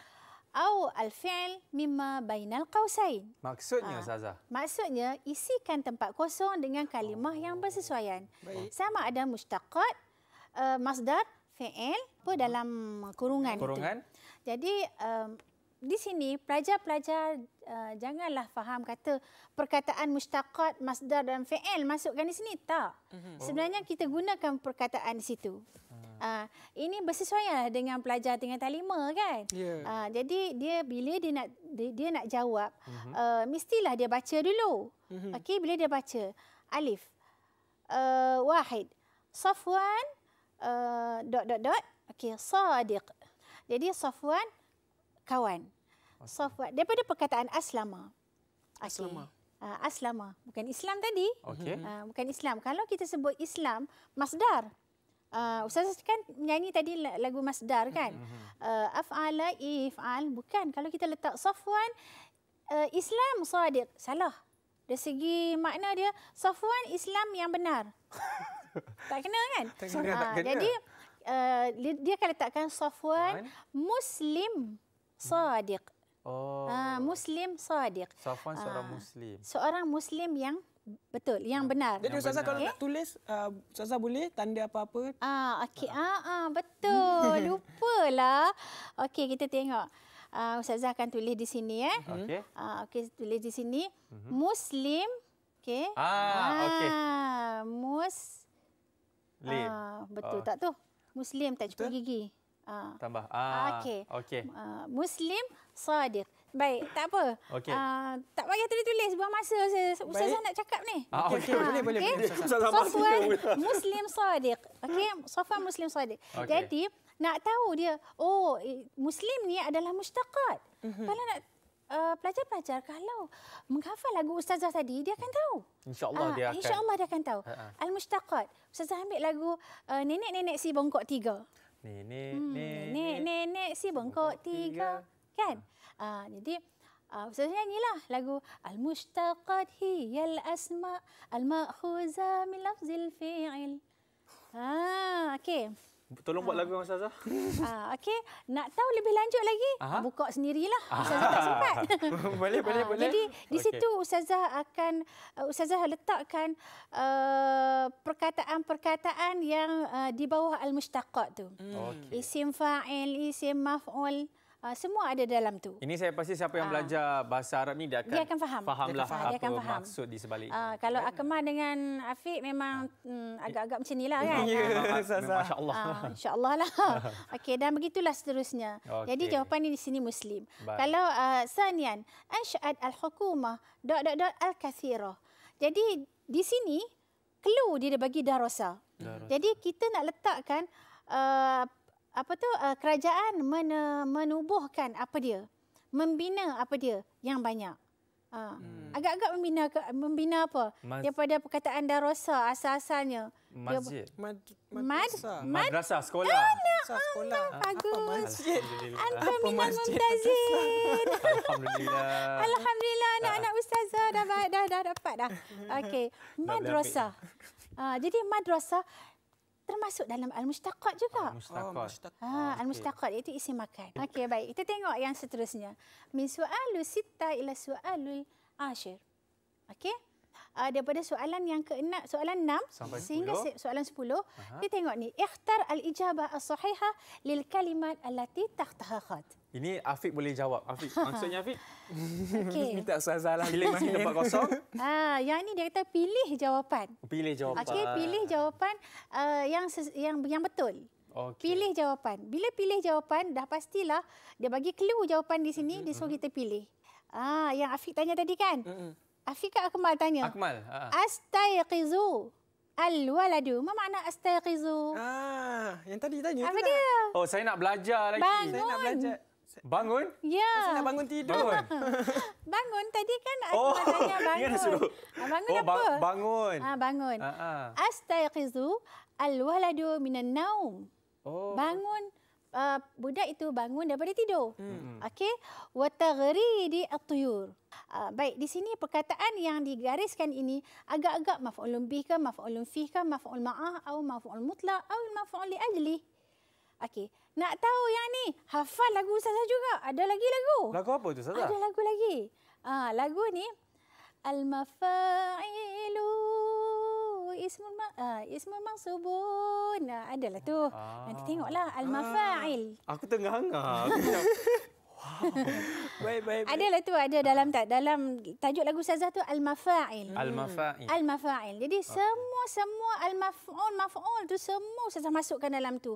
aw al fi'l mimma al qausain. Maksudnya Zaza. Ah, uh, maksudnya isikan tempat kosong dengan kalimah oh. yang bersesuaian. Baik. Sama ada mushtaqat, uh, masdar, fi'il apa mhm. dalam kurungan, kurungan. itu. Jadi um, di sini pelajar-pelajar uh, janganlah faham kata perkataan mustaqat, masdar dan fi'il masukkan di sini. Tak. Mm-hmm. Sebenarnya oh. kita gunakan perkataan di situ. Uh, ini bersesuaianlah dengan pelajar dengan talima kan. Yeah. Ya. Uh, jadi dia bila dia nak dia, dia nak jawab mm-hmm. uh, mestilah dia baca dulu. Mm-hmm. Okey bila dia baca alif uh, wahid Safwan uh, dot dot dot okey sadiq. Jadi Safwan kawan. Safwan. Daripada perkataan aslama. Okay. Aslama. Uh, aslama. Bukan Islam tadi. Okay. Uh, ah, bukan Islam. Kalau kita sebut Islam, masdar. Uh, Ustaz Ustaz kan nyanyi tadi lagu masdar kan? Uh, mhm, mhm. af'ala if'al. Bukan. Kalau kita letak Safwan, uh, Islam sadiq. Salah. Dari segi makna dia, Safwan Islam yang benar. tak kena kan? Tak kena, uh, tak kena. Jadi, uh, dia akan letakkan Safwan Muslim. Sadiq. Oh. Ha, muslim sadiq. Safwan seorang ha. muslim. Seorang muslim yang betul, yang benar. Jadi ustazah kalau okay. nak tulis ah, ustazah boleh tanda apa-apa? Ah okey. Ah ah betul. Lupalah. Okey kita tengok. Ah uh, ustazah akan tulis di sini eh. Okey. Ah okey tulis di sini. Mm-hmm. Muslim okey. Ah, ah okey. Muslim, Ah betul oh. tak tu? Muslim tak cukup gigi. Uh. Tambah. Ah. Okey. Okay. Uh, ah, Muslim sadiq. Baik, tak apa. Okay. Uh, ah, tak payah tulis-tulis buang masa Ustaz nak cakap ni. Ah, okay. Okay. Boleh, okay. boleh, boleh, boleh. Okay. Muslim sadiq. Okey, Safwan Muslim sadiq. Okay. Jadi, nak tahu dia, oh, Muslim ni adalah mustaqat. Mhm. Kalau nak pelajar-pelajar, uh, kalau menghafal lagu Ustazah tadi, dia akan tahu. InsyaAllah uh, dia akan. InsyaAllah dia akan tahu. Uh-huh. Ha, ha. Al-Mustaqat. Ustazah ambil lagu uh, Nenek-Nenek Si Bongkok Tiga. Nenek, hmm. nenek, nenek, nenek si bengkok tiga. tiga. Kan? Uh, jadi, uh, ah, Ustaz lah lagu Al-Mushtaqad hiyal asma' al Makhuzah min lafzil fi'il Haa, ah, okey. Tolong ha. buat ah. lagu dengan Ustazah. Ah, okey. Nak tahu lebih lanjut lagi? Aha. Buka sendirilah. Ah. Ustazah tak sempat. boleh, ha. boleh. Jadi di situ okay. Ustazah akan uh, Ustazah letakkan uh, perkataan-perkataan yang uh, di bawah al-mustaqat tu. Hmm. Okay. Isim fa'il, isim maf'ul. Uh, semua ada dalam tu. Ini saya pasti siapa yang uh, belajar bahasa Arab ni dia akan, dia akan faham. Fahamlah dia akan faham. apa faham. maksud di sebalik. Uh, kalau kan? Akmal dengan Afiq memang uh. agak-agak macam nilah kan. Ya, masya-Allah. Insya-Allah lah. Okey dan begitulah seterusnya. Okay. Jadi jawapan ini di sini muslim. Baik. Kalau uh, sanian ansyat al-hukumah dot dot dot al-kathira. Jadi di sini clue dia bagi darasa. Jadi kita nak letakkan uh, apa tu uh, kerajaan men- menubuhkan apa dia membina apa dia yang banyak uh, agak-agak membina ke, membina apa Mas- daripada perkataan darosa asal-asalnya Masjid. mad, mad, mad, mad, madrasah. sekolah. Ya ah, nak, sekolah. Ah, bagus. Apa masjid? Alhamdulillah. Alhamdulillah. anak-anak ustazah dah, dah, dah, dah dapat dah. Okey. Madrasah. Uh, jadi madrasah termasuk dalam al-mustaqat juga. Al-mustaqat. Oh, al-mustaqat ha, ah, okay. iaitu isi makan. Okey baik, kita tengok yang seterusnya. Min su'alu sitta ila su'alul ashir. Okey. Uh, daripada soalan yang ke-6, soalan 6 Sampai sehingga 10. soalan 10, uh kita tengok ni. Ikhtar al-ijabah as-sahihah lil kalimat allati tahtahakhat. Ini Afiq boleh jawab. Afiq, maksudnya Afiq? Okey. Minta Ustazah salah, Pilih masih tempat kosong. Ah, yang ini dia kata pilih jawapan. Pilih jawapan. Okay, pilih jawapan uh, yang yang yang betul. Okay. Pilih jawapan. Bila pilih jawapan, dah pastilah dia bagi clue jawapan di sini, mm-hmm. dia suruh kita pilih. Ah, yang Afiq tanya tadi kan? Mm-hmm. Afiq ke Akmal tanya? Akmal. Uh. Ah. Astayqizu al-waladu. Apa makna astayqizu? Ah, yang tadi tanya. Apa dia? Oh, saya nak belajar lagi. Bangun. Saya nak belajar. Bangun? Ya. Masa nak bangun tidur. Bangun. Tadi kan ada oh. tanya bangun. Ya, ha, bangun oh, apa? Bang bangun. Ha, bangun. Uh ah, -huh. Astaghizu al-waladu minan naum. Oh. Bangun. Uh, budak itu bangun daripada tidur. Hmm. hmm. Okey. Wataghridi at-tuyur. Uh, baik, di sini perkataan yang digariskan ini agak-agak maf'ulun bih ke, maf'ulun fih ke, maf'ul ma'ah, atau maf'ul mutla, atau maf'ul li'ajlih. Okey. Nak tahu yang ni? Hafal lagu Ustazah juga. Ada lagi lagu. Lagu apa tu Ustazah? Ada lagu lagi. Ah, ha, lagu ni Al mafailu ismul ma uh, ismul mansubun. Ah, adalah tu. Ah. Nanti tengoklah al mafail. Ah. Aku tengah hangar. Wow. baik, baik, baik. Adalah tu ada dalam tak dalam tajuk lagu Sazah tu al hmm. mafail. Al mafail. Al mafail. Jadi ah. semua semua al maf'ul maf'ul tu semua Sazah masukkan dalam tu.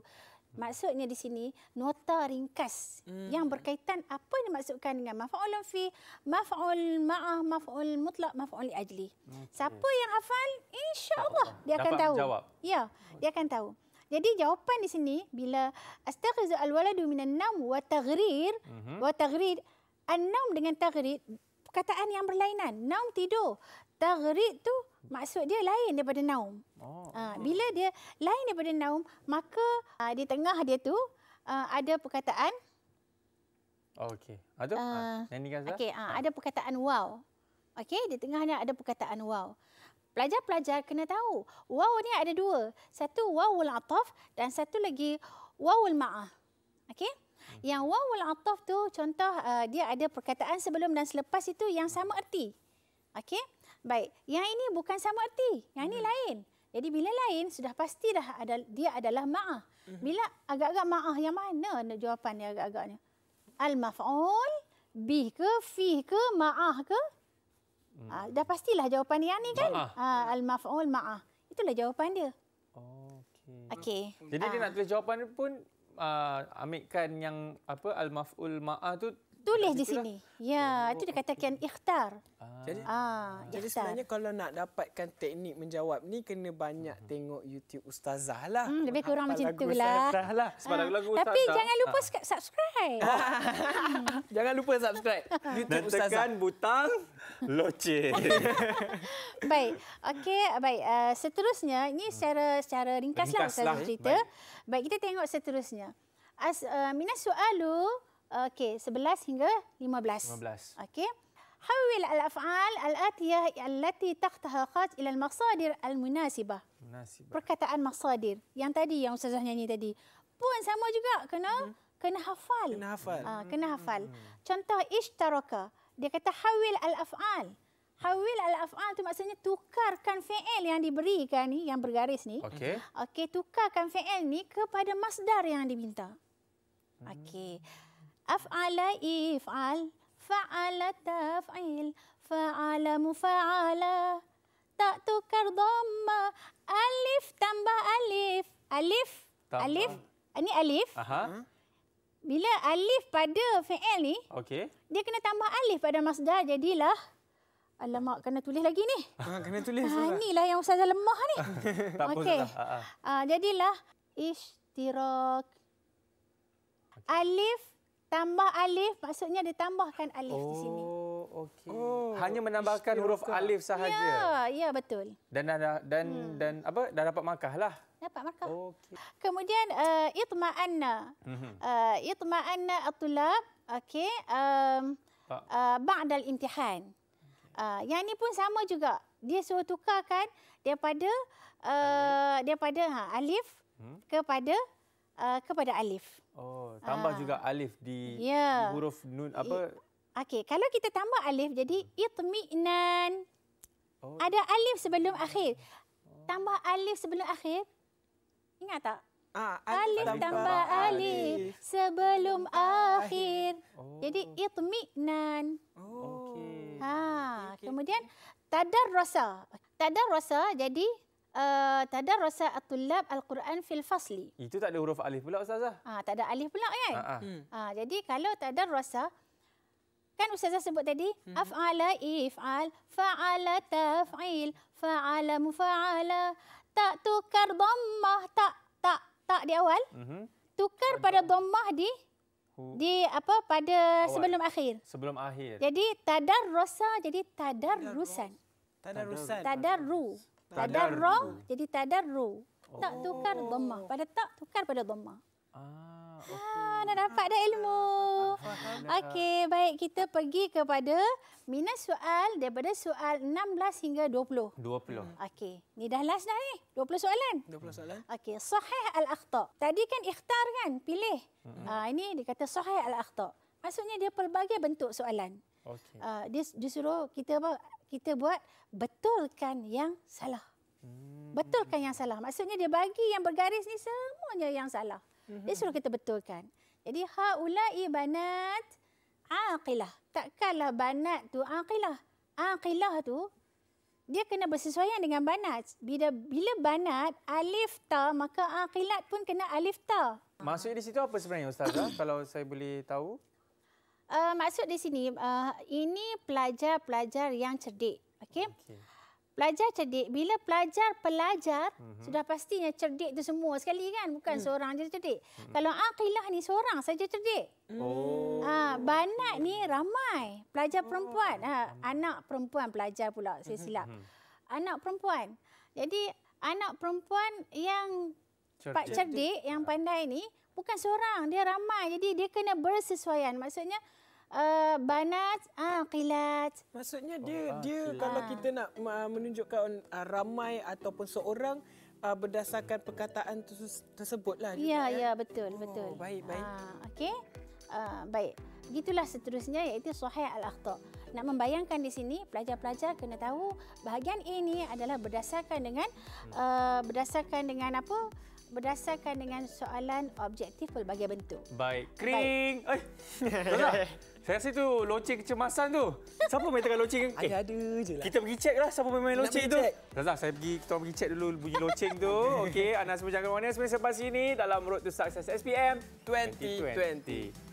Maksudnya di sini nota ringkas hmm. yang berkaitan apa yang dimaksudkan dengan maf'ulun fi, maf'ul ma'ah, maf'ul mutlak, maf'ul li ajli. Okay. Siapa yang hafal insya-Allah dia akan Dapat tahu. Jawab. Ya, dia akan tahu. Jadi jawapan di sini bila astaghizu al-waladu minan nam wa taghrir hmm wa taghrir an-nam dengan taghrir perkataan yang berlainan. Nam tidur. Taghrir tu Maksud dia lain daripada Naum. Oh. Uh, bila dia lain daripada Naum, maka uh, di tengah dia tu uh, ada perkataan. Oh, okey. Ada? Uh, Nani Gaza? Okey, uh, ada perkataan wow. Okey, di tengahnya ada perkataan wow. Pelajar-pelajar kena tahu, wow ni ada dua. Satu wawul ataf dan satu lagi wawul ma'ah. Okey? Hmm. Yang wawul ataf tu contoh uh, dia ada perkataan sebelum dan selepas itu yang sama erti. Okey? Baik, yang ini bukan sama erti. Yang ini hmm. lain. Jadi bila lain sudah pasti dah ada dia adalah ma'ah. Hmm. Bila agak-agak ma'ah yang mana jawapan dia agak-agaknya? Al maf'ul bi ke fi ke ma'ah ke? Hmm. Ah, dah pastilah jawapan yang ni kan? Ah. Ah, al maf'ul ma'ah. Itulah jawapan dia. Okey. Okey. Jadi ah. dia nak tulis jawapan pun ah, ambilkan yang apa al maf'ul ma'ah tu Tulis di sini. Ya, oh. itu dikatakan ikhtar. Ah. Jadi, ah, jadi ikhtar. sebenarnya kalau nak dapatkan teknik menjawab ni kena banyak hmm. tengok YouTube ustazah lah. Hmm, lebih kurang Hapal macam itulah. Lah. lah. Ah. Sebab lagu ustazah. Tapi jangan lupa ha. subscribe. jangan lupa subscribe YouTube Dan ustazah. Tekan butang loceng. baik. Okey, baik. Uh, seterusnya ini hmm. secara secara ringkaslah ringkas ustazah cerita. Baik. baik, kita tengok seterusnya. As uh, minas sualu Okey, 11 hingga 15. 15. Okey. حول الأفعال الآتية التي تختهقت إلى المصادر المناسبة. مناسبة. Perkataan مصادر. Yang tadi yang Ustazah nyanyi tadi. Pun sama juga kena hmm. kena hafal. Kena hafal. Ha, kena mhm. hafal. Hmm. Contoh ishtaraka. Dia kata hawil al-af'al. Hawil al-af'al tu maksudnya tukarkan fi'il yang diberikan ni, yang bergaris ni. Okey. Okey, tukarkan fi'il ni kepada masdar yang diminta. Hmm. أفعل إفعل فعل تفعيل فعل مفعل تأتك ضمة ألف تنبا ألف ألف Tambah. Alif. Ini alif. Aha. Bila alif pada fi'il ni, okay. dia kena tambah alif pada masdar jadilah. Alamak, kena tulis lagi ni. Ha, kena tulis. Ha, inilah yang usaha lemah ni. tak apa, okay. tak apa. Ah, jadilah. Ishtirak. Okay. Alif Tambah alif maksudnya dia tambahkan alif oh, di sini. Oh, okay. Oh, Hanya menambahkan huruf kan? alif sahaja. Ya, ya betul. Dan dan dan, hmm. dan apa? Dah dapat markahlah. Dapat markah. Okey. Kemudian uh, itma'anna. Uh, itma'anna at-tulab. Okey. Um, uh, ba'dal imtihan. Uh, yang ini pun sama juga. Dia suruh tukarkan daripada uh, alif. daripada ha, alif hmm? kepada uh, kepada alif. Oh, tambah uh, juga alif di, yeah. di huruf nun apa? Okey, kalau kita tambah alif jadi itminan. Oh. Ada alif sebelum akhir. Tambah alif sebelum akhir. Ingat tak? Ah, alif tambah alif, alif sebelum alif. Ah, akhir. Oh. Jadi itminan. Oh. Okey. Ha, okay, okay. kemudian tadarrasa. Tadarrasa jadi Eh, tadarrasa at-tullab al-Quran fil fasli. Itu tak ada huruf alif pula ustazah. Ah ha, tak ada alif pula kan? Ha, ha. Hmm. Ha, jadi kalau tadarrasa kan ustazah sebut tadi hmm. af'ala if'al fa'ala taf'il fa'ala mufa'ala tak tukar dhammah tak tak tak di awal. Hmm. Tukar Adam. pada dhammah di di apa pada awal. sebelum akhir. Sebelum akhir. Jadi tadarrasa jadi tadarrusan. Tadarrusan. Tadarru. Tadar ro, Jadi tadarru. Oh. Tak tukar dhamma. Pada tak tukar pada dhamma. Ah, okay. ha, dah dapat dah ilmu. Okey, baik kita pergi kepada minat soal daripada soal 16 hingga 20. 20. Hmm. Okey, ni dah last dah ni. 20 soalan. 20 soalan. Okey, sahih al-akhta. Tadi kan ikhtar kan, pilih. Ha, ini dia kata sahih al-akhta. Maksudnya dia pelbagai bentuk soalan. Okay. Uh, ah, dia, dia kita apa, kita buat betulkan yang salah. Hmm. Betulkan yang salah. Maksudnya dia bagi yang bergaris ni semuanya yang salah. Hmm. Dia suruh kita betulkan. Jadi haula'i banat aqilah. Takkanlah banat tu aqilah. Aqilah tu dia kena bersesuaian dengan banat. Bila bila banat alif ta maka aqilat pun kena alif ta. Maksudnya di situ apa sebenarnya ustazah? Kalau saya boleh tahu uh, maksud di sini uh, ini pelajar-pelajar yang cerdik. Okey. Okay. Pelajar cerdik. Bila pelajar pelajar mm-hmm. sudah pastinya cerdik itu semua sekali kan bukan mm. seorang saja cerdik. Mm. Kalau Aqilah ni seorang saja cerdik. Oh. Ha, banat ni ramai pelajar perempuan. Oh. Ah, anak perempuan pelajar pula saya hmm, silap. Mm-hmm. Anak perempuan. Jadi anak perempuan yang cerdik, cerdik yang ah. pandai ni bukan seorang dia ramai. Jadi dia kena bersesuaian. Maksudnya Eh, banat aqilat. Ah, Maksudnya dia oh, ah, dia hasil. kalau kita nak uh, menunjukkan uh, ramai ataupun seorang uh, berdasarkan perkataan tersebut, tersebutlah. Ya, juga, ya, ya betul, oh, betul. Baik, baik. Uh, Okey. Uh, baik. Gitulah seterusnya iaitu sahih al-akhta. Nak membayangkan di sini pelajar-pelajar kena tahu bahagian ini adalah berdasarkan dengan uh, berdasarkan dengan apa? Berdasarkan dengan soalan objektif pelbagai bentuk. Baik. Kring. Baik. Oi. Saya rasa tu loceng kecemasan tu. Siapa main tengah loceng? Ada eh, ada je lah. Kita pergi cek lah siapa main, main loceng tu. Razak, saya pergi kita pergi cek dulu bunyi loceng tu. Okey, anda semua jangan mana sebenarnya sebab sini dalam Road to Success SPM 2020. 2020.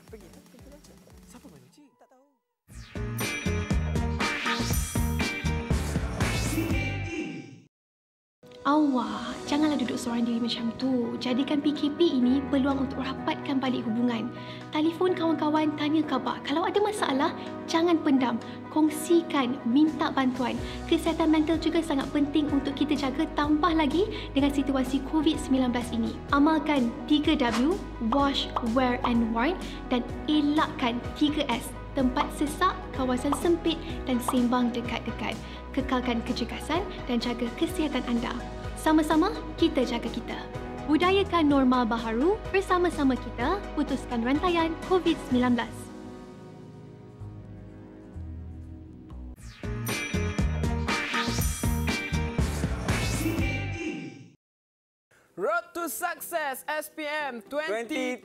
Awak, janganlah duduk seorang diri macam tu. Jadikan PKP ini peluang untuk rapatkan balik hubungan. Telefon kawan-kawan, tanya khabar. Kalau ada masalah, jangan pendam. Kongsikan, minta bantuan. Kesihatan mental juga sangat penting untuk kita jaga tambah lagi dengan situasi COVID-19 ini. Amalkan 3W, wash, wear and warn dan elakkan 3S, tempat sesak, kawasan sempit dan sembang dekat-dekat. Kekalkan kecekasan dan jaga kesihatan anda. Sama-sama kita jaga kita. Budayakan norma baharu bersama-sama kita putuskan rantaian COVID-19. Road to Success SPM 2020.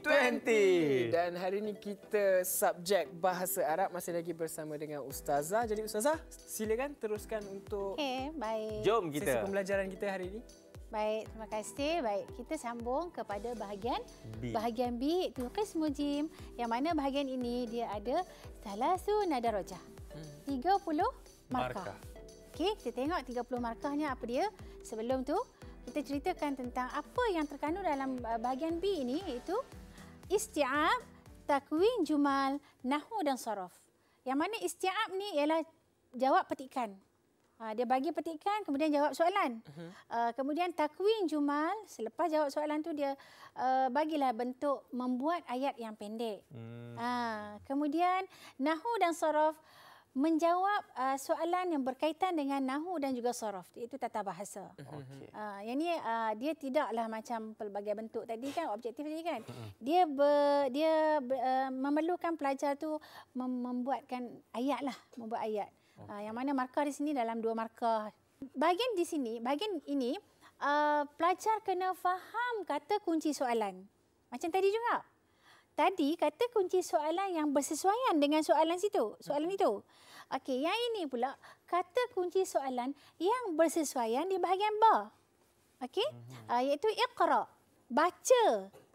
2020. Dan hari ini kita subjek bahasa Arab masih lagi bersama dengan ustazah. Jadi ustazah, silakan teruskan untuk Okey, baik. Jom kita. Sesi pembelajaran kita hari ini. Baik, terima kasih. Baik, kita sambung kepada bahagian B. bahagian B itu qismu jim. Yang mana bahagian ini dia ada salasu nadaraja. Hmm. 30 markah. markah. Okey, kita tengok 30 markahnya apa dia. Sebelum tu, kita ceritakan tentang apa yang terkandung dalam uh, bahagian B ini iaitu isti'ab, takwin jumal, nahu dan sorof. Yang mana isti'ab ni ialah jawab petikan. Ah, dia bagi petikan kemudian jawab soalan. Uh-huh. Kemudian takwin jumal selepas jawab soalan tu dia ah, bagilah bentuk membuat ayat yang pendek. Hmm. Kemudian nahu dan sorof menjawab uh, soalan yang berkaitan dengan nahu dan juga sorof iaitu tata bahasa. Mhm. Okay. Uh, yang ini uh, dia tidaklah macam pelbagai bentuk tadi kan objektif tadi kan. Mhm. Dia ber, dia ber, uh, memerlukan pelajar tu mem- membuatkan ayat lah, membuat ayat. Okay. Uh, yang mana markah di sini dalam dua markah. Bahagian di sini, bahagian ini uh, pelajar kena faham kata kunci soalan. Macam tadi juga tadi kata kunci soalan yang bersesuaian dengan soalan situ. Soalan hmm. itu. Okey, yang ini pula kata kunci soalan yang bersesuaian di bahagian ba. Okey? Hmm. Uh, iaitu iqra. Baca.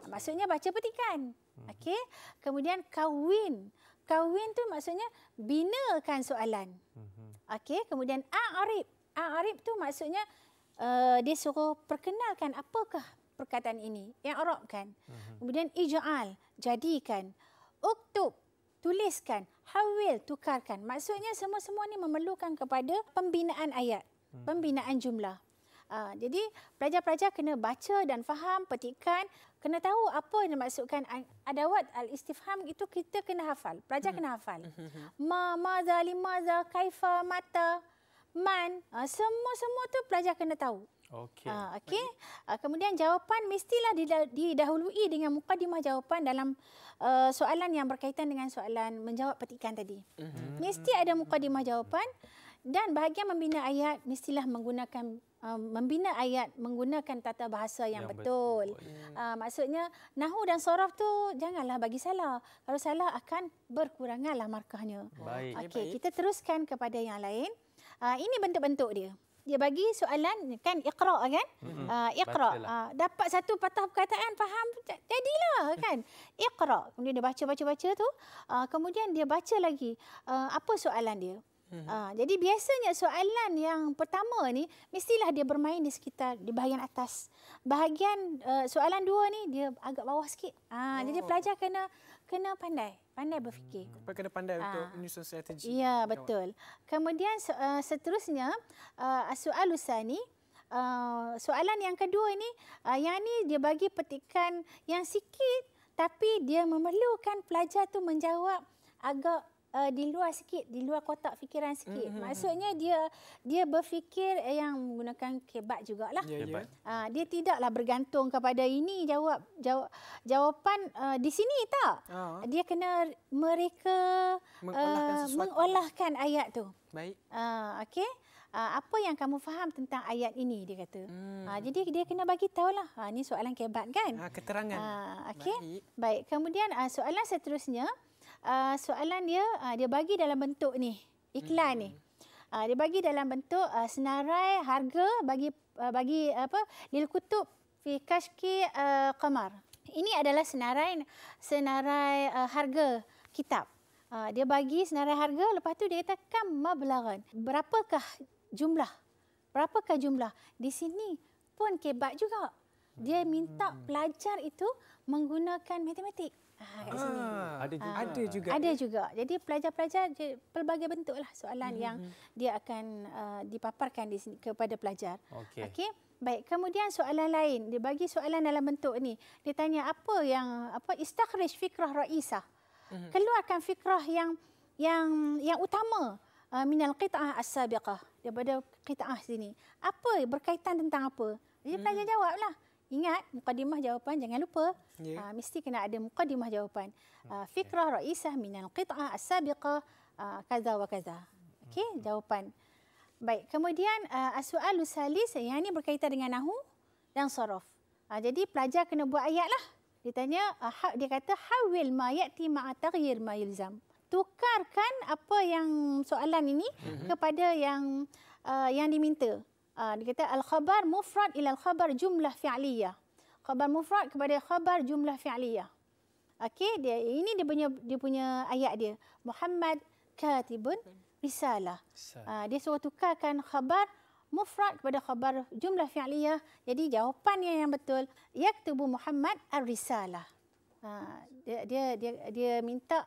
Maksudnya baca petikan. Hmm. Okey? Kemudian kawin. Kawin tu maksudnya binakan soalan. Hmm. Okey, kemudian a'rib. A'rib tu maksudnya uh, dia suruh perkenalkan apakah perkataan ini i'rabkan mm-hmm. kemudian ij'al jadikan uktub tuliskan hawil tukarkan maksudnya semua-semua ni memerlukan kepada pembinaan ayat mm. pembinaan jumlah uh, jadi pelajar-pelajar kena baca dan faham petikan kena tahu apa yang dimaksudkan adawat al-istifham itu kita kena hafal pelajar mhm. kena hafal mhm, mhm, ma ma za za kaifa mata man ah, semua-semua tu pelajar kena tahu Okey. Uh, ah, okay. Uh, ah, kemudian jawapan mestilah didahului dengan mukadimah jawapan dalam uh, soalan yang berkaitan dengan soalan menjawab petikan tadi. Mm-hmm. Mesti ada mukadimah jawapan dan bahagian membina ayat mestilah menggunakan uh, membina ayat menggunakan tata bahasa yang, yang betul. betul. Uh, maksudnya nahu dan sorof tu janganlah bagi salah. Kalau salah akan berkuranganlah markahnya. Baik. Okey, kita teruskan kepada yang lain. Uh, ini bentuk-bentuk dia dia bagi soalan kan iqra kan mm -hmm. uh, iqra uh, dapat satu patah perkataan faham jadilah kan iqra kemudian dia baca baca baca tu uh, kemudian dia baca lagi uh, apa soalan dia Uh, jadi biasanya soalan yang pertama ni mestilah dia bermain di sekitar di bahagian atas. Bahagian uh, soalan dua ni dia agak bawah sikit. Uh, oh. jadi pelajar kena kena pandai pandai berfikir. Hmm. Kena pandai ah. untuk menyusun strategi. Ya, betul. Kemudian uh, seterusnya uh, soal usani Uh, eh, soalan yang kedua ini, uh, yang ni dia bagi petikan yang sikit tapi dia memerlukan pelajar tu menjawab agak uh, di luar sikit di luar kotak fikiran sikit mm-hmm. maksudnya dia dia berfikir eh, yang menggunakan kebat jugalah yeah, yeah. Uh, dia tidaklah bergantung kepada ini jawab jawab jawapan uh, di sini tak uh-huh. dia kena mereka mengolahkan, uh, mengolahkan ayat tu baik uh, okey Uh, apa yang kamu faham tentang ayat ini dia kata. Hmm. Uh, jadi dia kena bagi tahu lah. uh, ni soalan kebat kan? uh, keterangan. Uh, okay? Baik. Baik. Kemudian uh, soalan seterusnya, uh, soalan dia uh, dia bagi dalam bentuk ni iklan hmm. ni. Uh, ah, dia bagi dalam bentuk uh, senarai harga bagi uh, bagi apa lil kutub fi kashki uh, Ini adalah senarai senarai uh, harga kitab. Uh, dia bagi senarai harga lepas tu dia kata kam mablagan. Berapakah jumlah? Berapakah jumlah? Di sini pun kebat juga. Dia minta hmm. pelajar itu menggunakan matematik. Ah, ada, juga. Ah, ada juga. Ada juga. Jadi pelajar-pelajar pelbagai bentuklah soalan mm-hmm. yang dia akan uh, dipaparkan di sini kepada pelajar. Okey. Okay? Baik, kemudian soalan lain. Dia bagi soalan dalam bentuk ni. Dia tanya apa yang apa istakhrij fikrah raisah. Mm-hmm. Keluarkan fikrah yang yang yang utama uh, minal qit'ah as-sabiqah daripada qit'ah sini. Apa berkaitan tentang apa? Jadi mm-hmm. pelajar mhm. jawablah. Ingat, mukadimah jawapan jangan lupa. Yeah. Ya. Uh, mesti kena ada mukadimah jawapan. Uh, ah, fikrah okay. ra'isah minal qit'ah as-sabiqah uh, kaza wa kaza. Okey, hmm jawapan. Baik, kemudian uh, as-su'alu salis yang ini berkaitan dengan nahu dan sorof. Uh, jadi pelajar kena buat ayat lah. Dia tanya, uh, dia kata, hawil ma ya'ti ma'a taghyir ma yulzam. Tukarkan apa yang soalan ini mm-hmm. kepada yang uh, yang diminta uh, dia kata al-khabar mufrad ila al-khabar jumlah fi'liyah. Khabar mufrad kepada khabar jumlah fi'liyah. Okey, dia ini dia punya dia punya ayat dia. Muhammad katibun risalah. Uh, dia suruh tukarkan khabar mufrad kepada khabar jumlah fi'liyah. Jadi jawapannya yang betul yaktubu Muhammad ar-risalah. Ha, dia, dia dia dia minta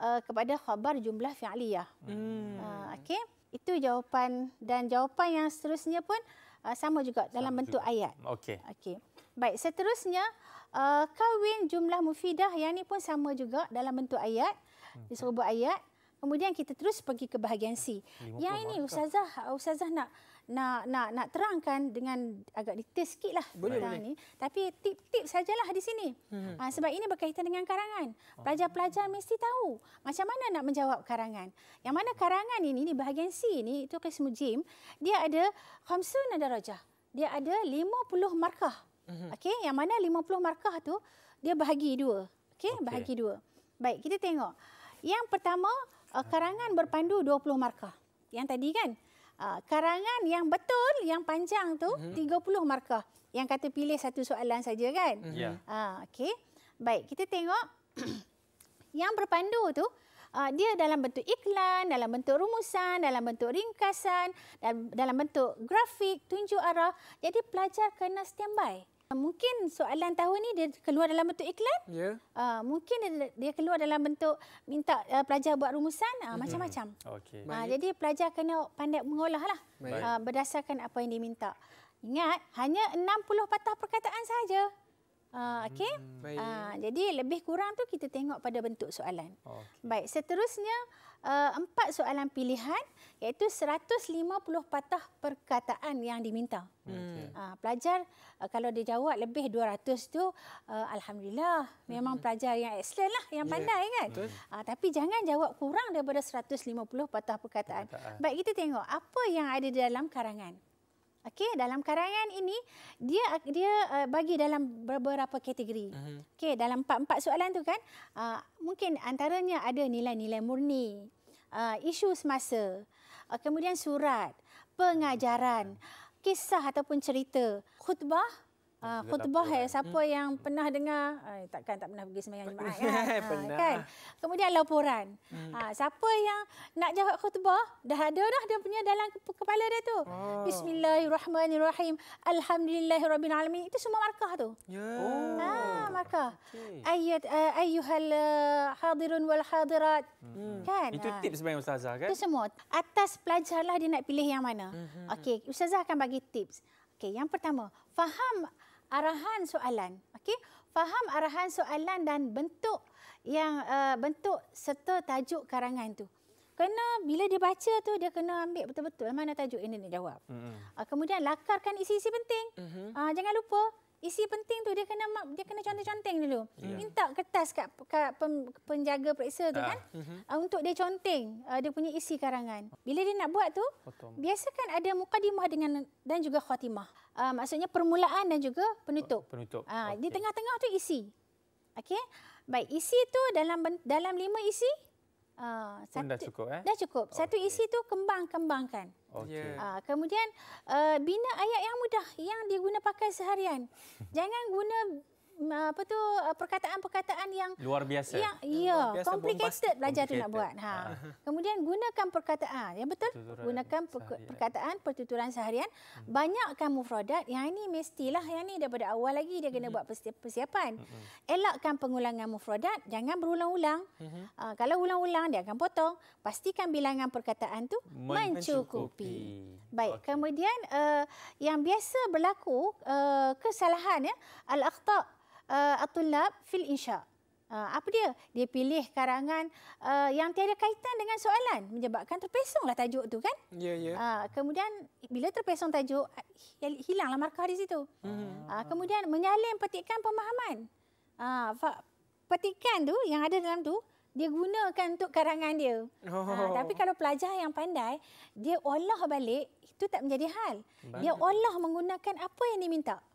uh, kepada khabar jumlah fi'liyah. Hmm. Uh, okey. Itu jawapan dan jawapan yang seterusnya pun uh, sama juga sama dalam bentuk juga. ayat. Okey. Okey. Baik, seterusnya uh, kahwin jumlah mufidah yang ini pun sama juga dalam bentuk ayat. Okay. Disuruh ayat. Kemudian kita terus pergi ke bahagian C. Yang ini ustazah, ustazah nak nak nak nak terangkan dengan agak detail sikit lah boleh, boleh. ni. Tapi tip-tip sajalah di sini. Hmm. Ha, sebab ini berkaitan dengan karangan. Pelajar-pelajar mesti tahu macam mana nak menjawab karangan. Yang mana karangan ini, di bahagian C ini, itu kismu jim, dia ada khamsun darajah. Dia ada 50 markah. Hmm. Okey, yang mana 50 markah tu dia bahagi dua. Okey, okay. bahagi dua. Baik, kita tengok. Yang pertama, eh, karangan berpandu 20 markah. Yang tadi kan? uh, karangan yang betul yang panjang tu mm-hmm. 30 markah. Yang kata pilih satu soalan saja kan? Mhm. Ya. Yeah. Uh, okey. Baik, kita tengok yang berpandu tu uh, dia dalam bentuk iklan, dalam bentuk rumusan, dalam bentuk ringkasan, dalam, bentuk grafik, tunjuk arah. Jadi pelajar kena standby. Ah, mungkin soalan tahun ni dia keluar dalam bentuk iklan. Yeah. Ya. Uh, mungkin dia, keluar dalam bentuk minta uh, pelajar buat rumusan uh, mm-hmm. macam-macam. Uh, jadi pelajar kena pandai mengolahlah uh, berdasarkan apa yang diminta. Ingat hanya 60 patah perkataan saja. Uh, okey. Hmm. Uh, jadi lebih kurang tu kita tengok pada bentuk soalan. Okay. Baik, seterusnya uh, empat soalan pilihan iaitu 150 patah perkataan yang diminta. Hmm. Okay. Uh, ah, pelajar uh, kalau dia jawab lebih 200 tu uh, alhamdulillah memang mm-hmm. pelajar yang excellent lah yang ya, pandai yeah. kan. Mm-hmm. Uh, tapi jangan jawab kurang daripada 150 patah perkataan. perkataan. Baik kita tengok apa yang ada di dalam karangan. Okey, dalam karangan ini dia dia uh, bagi dalam beberapa kategori. Uh-huh. Okey, dalam empat-empat soalan tu kan, uh, mungkin antaranya ada nilai-nilai murni, uh, isu semasa, uh, kemudian surat, pengajaran, kisah ataupun cerita, khutbah, Ah, uh, khutbah eh, siapa hmm. yang pernah dengar? Ay, takkan tak pernah pergi sembahyang Jumaat kan? Ah, pernah. kan? Kemudian laporan. Hmm. Ha, siapa yang nak jawab khutbah, dah ada dah dia punya dalam kepala dia tu. Oh. Bismillahirrahmanirrahim. Alhamdulillahirrahmanirrahim. Itu semua markah tu. Ya. Yeah. Ha, oh. markah. Okay. Ayat, uh, eh, ayuhal eh, hadirun wal hadirat. Hmm. Kan? Itu tips ah. tip sebenarnya Ustazah kan? Itu semua. Atas pelajarlah dia nak pilih yang mana. Hmm. Okey, Ustazah akan bagi tips. Okey, yang pertama, faham arahan soalan. Okey, faham arahan soalan dan bentuk yang uh, bentuk serta tajuk karangan tu. Kena bila dia baca tu dia kena ambil betul-betul mana tajuk ini nak jawab. Mm-hmm. Uh, kemudian lakarkan isi-isi penting. Mm-hmm. Uh, jangan lupa isi penting tu dia kena dia kena conteng-conteng dulu. Yeah. Minta kertas kat, kat pem, penjaga periksa tu uh. kan mm-hmm. uh, untuk dia conteng uh, dia punya isi karangan. Bila dia nak buat tu Otom. biasakan ada mukadimah dengan dan juga khatimah uh, maksudnya permulaan dan juga penutup. Penutup. Uh, ah, okay. Di tengah-tengah tu isi. Okey. Baik, isi tu dalam dalam lima isi uh, satu, dah cukup. Eh? Dah cukup. Okay. Satu isi tu kembang-kembangkan. Okay. Uh, ya. kemudian uh, bina ayat yang mudah yang diguna pakai seharian. Jangan guna apa tu eh, perkataan-perkataan yang luar biasa. Yang, ya, ya luar biasa, complicated, complicated belajar tu nak buat. Ha. Ha. Kemudian gunakan perkataan. Yang betul? Pertuturan gunakan seharian. perkataan pertuturan seharian. Hmm. Banyakkan mufradat. Yang ini mestilah yang ini daripada awal lagi dia kena hmm. buat persiapan. Hmm. Elakkan pengulangan mufradat. Jangan berulang-ulang. Hmm. Uh, kalau ulang-ulang dia akan potong. Pastikan bilangan perkataan tu mencukupi. mencukupi. Baik, okay. kemudian uh, yang biasa berlaku uh, kesalahan ya al-akhta' uh, atulab fil insya. Uh, apa dia? Dia pilih karangan uh, yang tiada kaitan dengan soalan. Menyebabkan terpesonglah tajuk tu kan? Ya, yeah, ya. Yeah. Uh, kemudian bila terpesong tajuk, hilanglah markah di situ. Mm-hmm. Uh, kemudian menyalin petikan pemahaman. Uh, petikan tu yang ada dalam tu, dia gunakan untuk karangan dia. Oh. Uh, tapi kalau pelajar yang pandai, dia olah balik, itu tak menjadi hal. Dia olah menggunakan apa yang diminta. minta.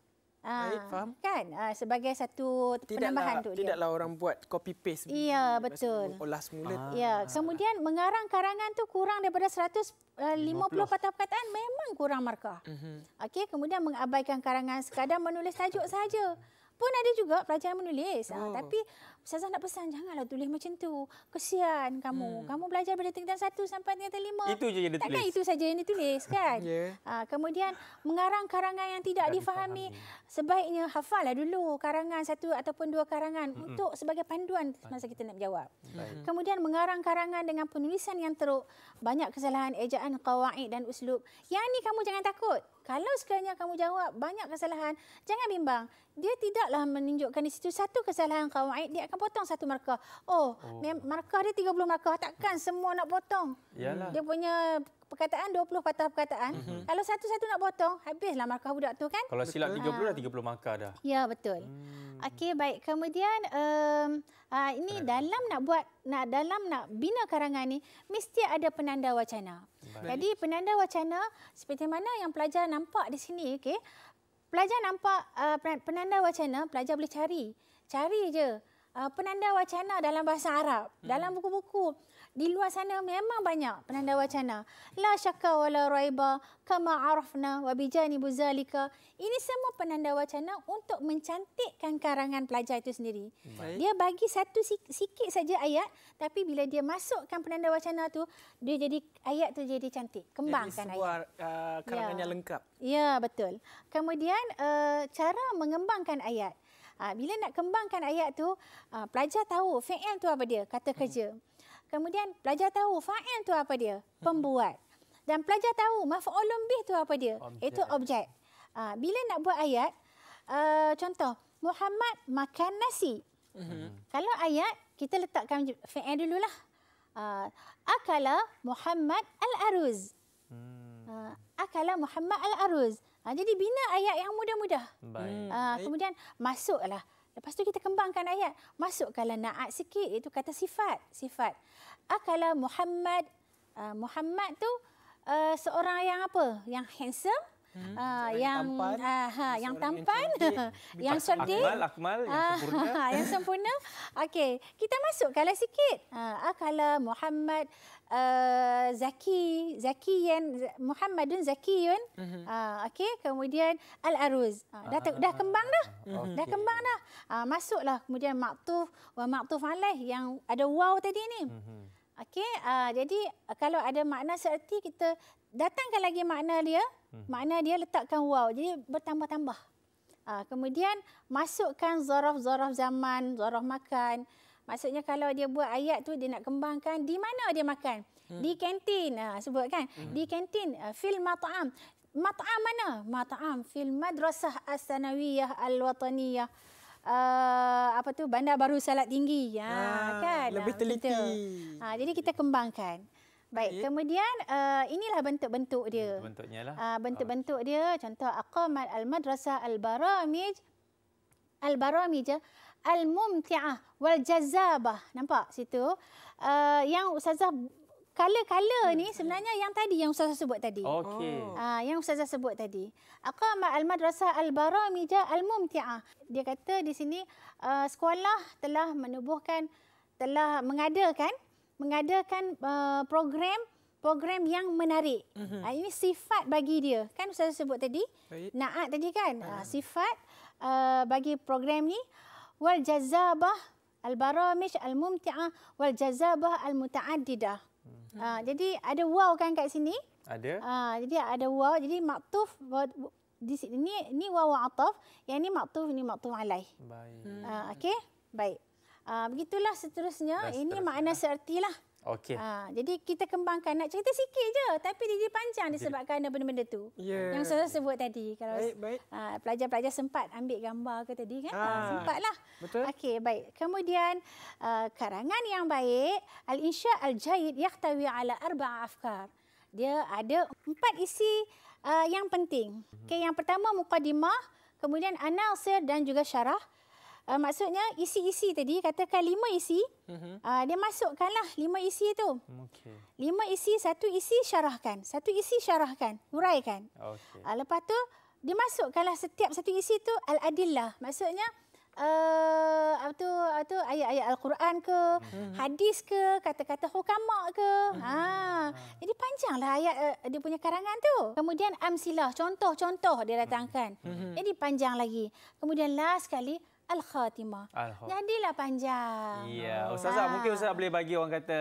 Ah, Baik, faham? Kan, uh, sebagai satu tidaklah, penambahan tu Tidaklah orang buat copy paste. Ya, betul. Olah semula. Ah. Ya, kemudian mengarang karangan tu kurang daripada 150 eh, patah perkataan memang kurang markah. Mm-hmm. Okey, kemudian mengabaikan karangan sekadar menulis tajuk saja. Pun ada juga pelajar menulis. Oh. Ha, tapi Ustazah nak pesan janganlah tulis macam tu. Kesian kamu. Hmm. Kamu belajar dari tingkatan satu sampai tingkatan lima. Itu saja yang ditulis. Takkan itu saja yang ditulis kan? yeah. Ya. ha, kemudian mengarang karangan yang tidak, tidak difahami. difahami. Sebaiknya hafallah dulu karangan satu ataupun dua karangan mm untuk sebagai panduan masa kita nak jawab. kemudian mengarang karangan dengan penulisan yang teruk. Banyak kesalahan ejaan, kawaid dan uslub. Yang ini kamu jangan takut. Kalau sekiranya kamu jawab banyak kesalahan, jangan bimbang. Dia tidaklah menunjukkan di situ satu kesalahan kawaid. Dia akan akan potong satu markah. Oh, oh. markah dia 30 markah. Takkan semua nak potong? Yalah. Dia punya perkataan 20 patah perkataan. Mm-hmm. Kalau satu-satu nak potong, habislah markah budak tu kan? Kalau silap betul. 30 ha. dah 30 markah dah. Ya, betul. Hmm. Okey, baik. Kemudian um, uh, ini Penang. dalam nak buat nak dalam nak bina karangan ni mesti ada penanda wacana. Baik. Jadi penanda wacana seperti mana yang pelajar nampak di sini, okey. Pelajar nampak uh, penanda wacana, pelajar boleh cari. Cari je uh, penanda wacana dalam bahasa Arab. Hmm. Dalam buku-buku di luar sana memang banyak penanda wacana. La syakka wa la raiba kama arafna wa bijani buzalika. Ini semua penanda wacana untuk mencantikkan karangan pelajar itu sendiri. Baik. Dia bagi satu sikit saja ayat tapi bila dia masukkan penanda wacana tu dia jadi ayat tu jadi cantik. Kembangkan ayat. Jadi uh, sebuah karangan ya. yang lengkap. Ya, betul. Kemudian uh, cara mengembangkan ayat. Ha, bila nak kembangkan ayat tu, ha, pelajar tahu fi'il tu apa dia, kata hmm. kerja. Kemudian pelajar tahu fa'il tu apa dia, hmm. pembuat. Dan pelajar tahu maf'ulun bih tu apa dia, objek. itu objek. Ha, bila nak buat ayat, uh, contoh Muhammad makan nasi. Hmm. Kalau ayat kita letakkan fi'il dululah. Uh, akala Muhammad al-aruz. Hmm. Uh, akala Muhammad al-aruz. Ha, jadi bina ayat yang mudah-mudah. Baik. Hmm. Hmm. Ha, kemudian masuklah. Lepas tu kita kembangkan ayat. Masukkanlah naat sikit iaitu kata sifat. Sifat. Akala Muhammad. Uh, Muhammad tu uh, seorang yang apa? Yang handsome. Hmm. Uh, yang yang tampan, uh, ha, yang ha, cerdik, yang, yang, akmal, akmal, yang uh, sempurna. yang sempurna. Okey, kita masuk kalau sikit. Ah, kalau Muhammad Eh, Zaki Zakiyan Muhammadun Zakiyun uh, mhm. ah, okey kemudian Al Aruz uh, ah, dah dah kembang dah mhm. dah kembang dah ah, masuklah kemudian maktuf wa maktuf alaih yang ada wow tadi ni uh okey jadi kalau ada makna seerti kita datangkan lagi makna dia makna dia letakkan wow jadi bertambah-tambah kemudian masukkan zaraf-zaraf zaman zaraf makan Maksudnya kalau dia buat ayat tu dia nak kembangkan di mana dia makan? Hmm. Di kantin ha, sebut kan? Hmm. Di kantin uh, fil mat'am. Mat'am mana? Mat'am fil madrasah as-sanawiyah al-wataniyah. Uh, apa tu bandar baru salat tinggi ya ah, kan lebih ha, teliti ha, jadi kita kembangkan baik okay. kemudian uh, inilah bentuk-bentuk dia hmm, bentuknya lah uh, bentuk-bentuk dia contoh aqamat al madrasah al baramij al baramij ya al-mumti'ah wal-jazabah. Nampak situ? Uh, yang Ustazah kala-kala ni hmm. sebenarnya yang tadi yang Ustazah sebut tadi. Okey. Uh, yang Ustazah sebut tadi. Aqama al-madrasah al-baramija al-mumti'ah. Dia kata di sini uh, sekolah telah menubuhkan, telah mengadakan, mengadakan uh, program program yang menarik. Uh, ini sifat bagi dia. Kan Ustazah sebut tadi? Naat tadi kan? Uh, sifat uh, bagi program ni wal jazabah al baramij al mumti'ah wal jazabah al mutaaddida. ha, hmm. ah, jadi ada wow kan kat sini ada ha, jadi ada wow jadi maktuf di sini ni ni wow ataf yang ni maktuf ni maktuf alai baik ha, okey baik ha, begitulah seterusnya ini makna sertilah Okey. Ha, jadi kita kembangkan nak cerita sikit je tapi dia, dia panjang disebabkan okay. benda-benda tu. Yeah. Yang saya sebut tadi kalau baik, baik. Ha, pelajar-pelajar sempat ambil gambar ke tadi kan? Ha, ha sempatlah. Betul. Okey, baik. Kemudian uh, karangan yang baik al-insya al jahid yahtawi ala arba'a afkar. Dia ada empat isi uh, yang penting. Okay, yang pertama mukadimah, kemudian anasir dan juga syarah uh, maksudnya isi-isi tadi katakan lima isi mhm. uh, dia masukkanlah lima isi itu okay. lima isi satu isi syarahkan satu isi syarahkan huraikan okay. uh, lepas tu dia masukkanlah setiap satu isi itu al-adillah maksudnya Uh, apa ayat-ayat al-Quran ke mm-hmm. hadis ke kata-kata hukama ke mm-hmm. ha jadi panjanglah ayat uh, dia punya karangan tu kemudian amsilah contoh-contoh dia datangkan mm-hmm. jadi panjang lagi kemudian last sekali Al-Khatimah. Al-Khatimah. Lah panjang. Ya. Ustazah, ha. mungkin Ustazah boleh bagi orang kata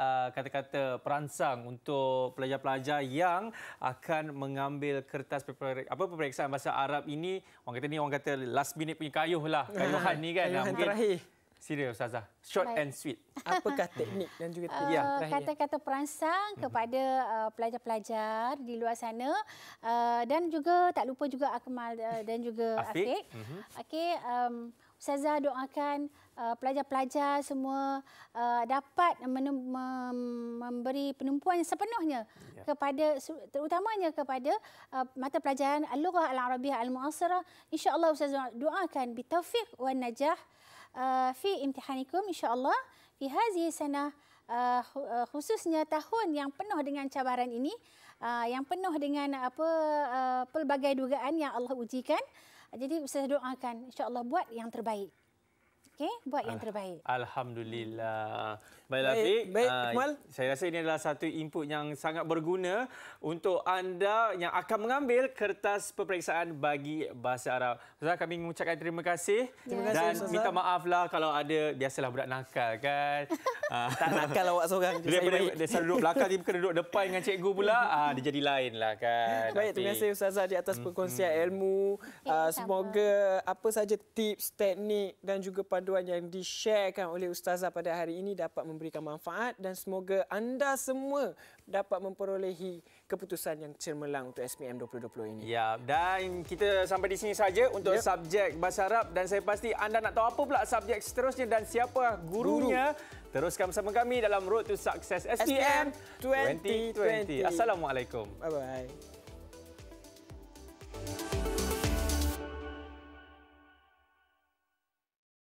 uh, kata-kata uh, perangsang untuk pelajar-pelajar yang akan mengambil kertas apa pemeriksaan bahasa Arab ini. Orang kata ni orang kata last minute punya kayuh lah. Kayuhan ha. ni kan. Kayuhan lah. terakhir. Sila Ustazah, short Baik. and sweet. Apakah teknik dan juga eh, teknik? Uh, kata-kata perangsang mhm. kepada uh, pelajar-pelajar di luar sana uh, dan juga tak lupa juga Akmal uh, dan juga Afiq. Afiq. Mm-hmm. Okey, um, Ustazah doakan uh, pelajar-pelajar semua uh, dapat mem- memberi penumpuan sepenuhnya ya. kepada terutamanya kepada uh, mata pelajaran Al-Lughah Al-Arabiyah Al-Mu'assarah. InsyaAllah Ustazah doakan bitaufiq wa najah. في امتحانكم إن شاء الله في هذه السنة khususnya tahun yang penuh dengan cabaran ini uh, yang penuh dengan apa uh, pelbagai dugaan yang Allah ujikan jadi saya doakan insya Allah buat yang terbaik okey buat yang terbaik alhamdulillah Baiklah, Baik, Baik ah, Akmal. Uh, saya rasa ini adalah satu input yang sangat berguna untuk anda yang akan mengambil kertas peperiksaan bagi Bahasa Arab. Ustazah, kami mengucapkan terima kasih. Terima kasih, Dan minta maaflah kalau ada, biasalah budak nakal kan. Ah. tak nakal awak seorang. Dia, dia, dia, dia selalu duduk belakang, dia kena duduk depan dengan cikgu pula. Uh, dia jadi lain lah kan. Baik, terima kasih Ustazah di atas hmm, perkongsian -hmm. ilmu. Uh, semoga apa saja tips, teknik dan juga panduan yang di-sharekan oleh Ustazah pada hari ini dapat memberi memberikan manfaat dan semoga anda semua dapat memperolehi keputusan yang cermelang untuk SPM 2020 ini. Ya, dan kita sampai di sini saja untuk ya. subjek Bahasa Arab dan saya pasti anda nak tahu apa pula subjek seterusnya dan siapa gurunya. Guru. Teruskan bersama kami dalam Road to Success SPM, SPM 2020. 2020. Assalamualaikum. Bye-bye.